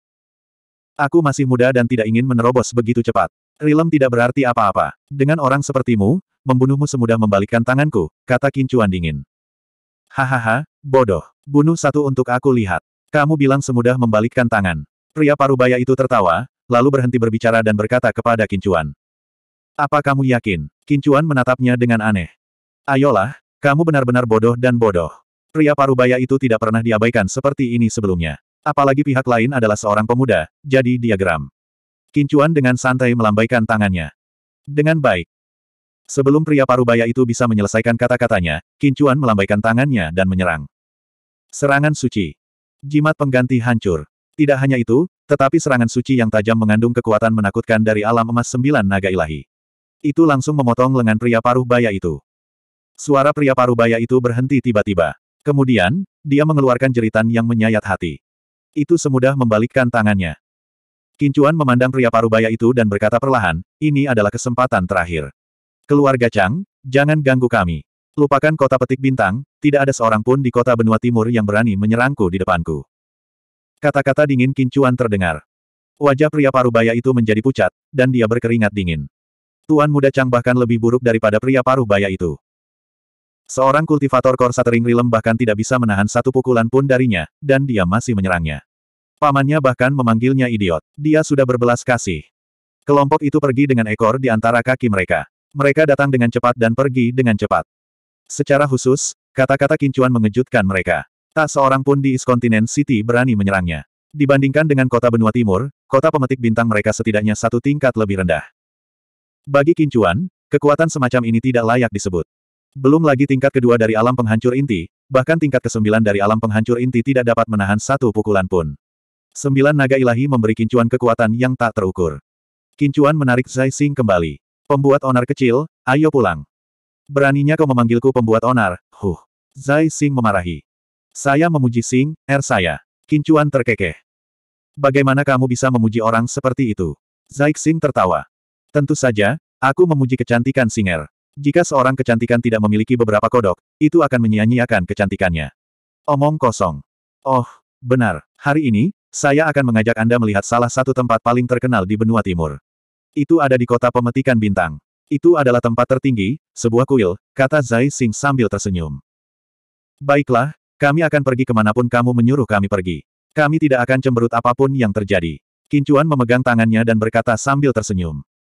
Aku masih muda dan tidak ingin menerobos begitu cepat. Rilem tidak berarti apa-apa. Dengan orang sepertimu, membunuhmu semudah membalikkan tanganku, kata Kincuan dingin. Hahaha, bodoh. Bunuh satu untuk aku lihat. Kamu bilang semudah membalikkan tangan. Pria parubaya itu tertawa, lalu berhenti berbicara dan berkata kepada Kincuan. Apa kamu yakin? Kincuan menatapnya dengan aneh. Ayolah, kamu benar-benar bodoh dan bodoh. Pria parubaya itu tidak pernah diabaikan seperti ini sebelumnya. Apalagi pihak lain adalah seorang pemuda, jadi dia geram. Kincuan dengan santai melambaikan tangannya. Dengan baik. Sebelum pria parubaya itu bisa menyelesaikan kata-katanya, Kincuan melambaikan tangannya dan menyerang. Serangan suci. Jimat pengganti hancur. Tidak hanya itu, tetapi serangan suci yang tajam mengandung kekuatan menakutkan dari alam emas sembilan naga ilahi. Itu langsung memotong lengan pria paruh baya itu. Suara pria paruh baya itu berhenti tiba-tiba. Kemudian, dia mengeluarkan jeritan yang menyayat hati. Itu semudah membalikkan tangannya. Kincuan memandang pria parubaya itu dan berkata perlahan, ini adalah kesempatan terakhir. Keluarga Chang, jangan ganggu kami. Lupakan kota petik bintang, tidak ada seorang pun di kota benua timur yang berani menyerangku di depanku. Kata-kata dingin Kincuan terdengar. Wajah pria parubaya itu menjadi pucat, dan dia berkeringat dingin. Tuan muda Chang bahkan lebih buruk daripada pria parubaya itu. Seorang kultivator Korsa rilem bahkan tidak bisa menahan satu pukulan pun darinya, dan dia masih menyerangnya. Pamannya bahkan memanggilnya idiot. Dia sudah berbelas kasih. Kelompok itu pergi dengan ekor di antara kaki mereka. Mereka datang dengan cepat dan pergi dengan cepat. Secara khusus, kata-kata kincuan mengejutkan mereka. Tak seorang pun di Continent City berani menyerangnya. Dibandingkan dengan kota benua timur, kota pemetik bintang mereka setidaknya satu tingkat lebih rendah. Bagi kincuan, kekuatan semacam ini tidak layak disebut. Belum lagi tingkat kedua dari alam penghancur inti, bahkan tingkat kesembilan dari alam penghancur inti tidak dapat menahan satu pukulan pun. Sembilan naga ilahi memberi kincuan kekuatan yang tak terukur. Kincuan menarik Zai Xing kembali. Pembuat onar kecil, ayo pulang. Beraninya kau memanggilku pembuat onar, huh. Zai Xing memarahi. Saya memuji Sing er saya. Kincuan terkekeh. Bagaimana kamu bisa memuji orang seperti itu? Zai Xing tertawa. Tentu saja, aku memuji kecantikan Singer. Jika seorang kecantikan tidak memiliki beberapa kodok, itu akan menyia-nyiakan kecantikannya. Omong kosong. Oh, benar, hari ini, saya akan mengajak Anda melihat salah satu tempat paling terkenal di benua timur. Itu ada di kota pemetikan bintang. Itu adalah tempat tertinggi, sebuah kuil, kata Zai Xing sambil tersenyum. Baiklah, kami akan pergi kemanapun kamu menyuruh kami pergi. Kami tidak akan cemberut apapun yang terjadi. Kincuan memegang tangannya dan berkata sambil tersenyum.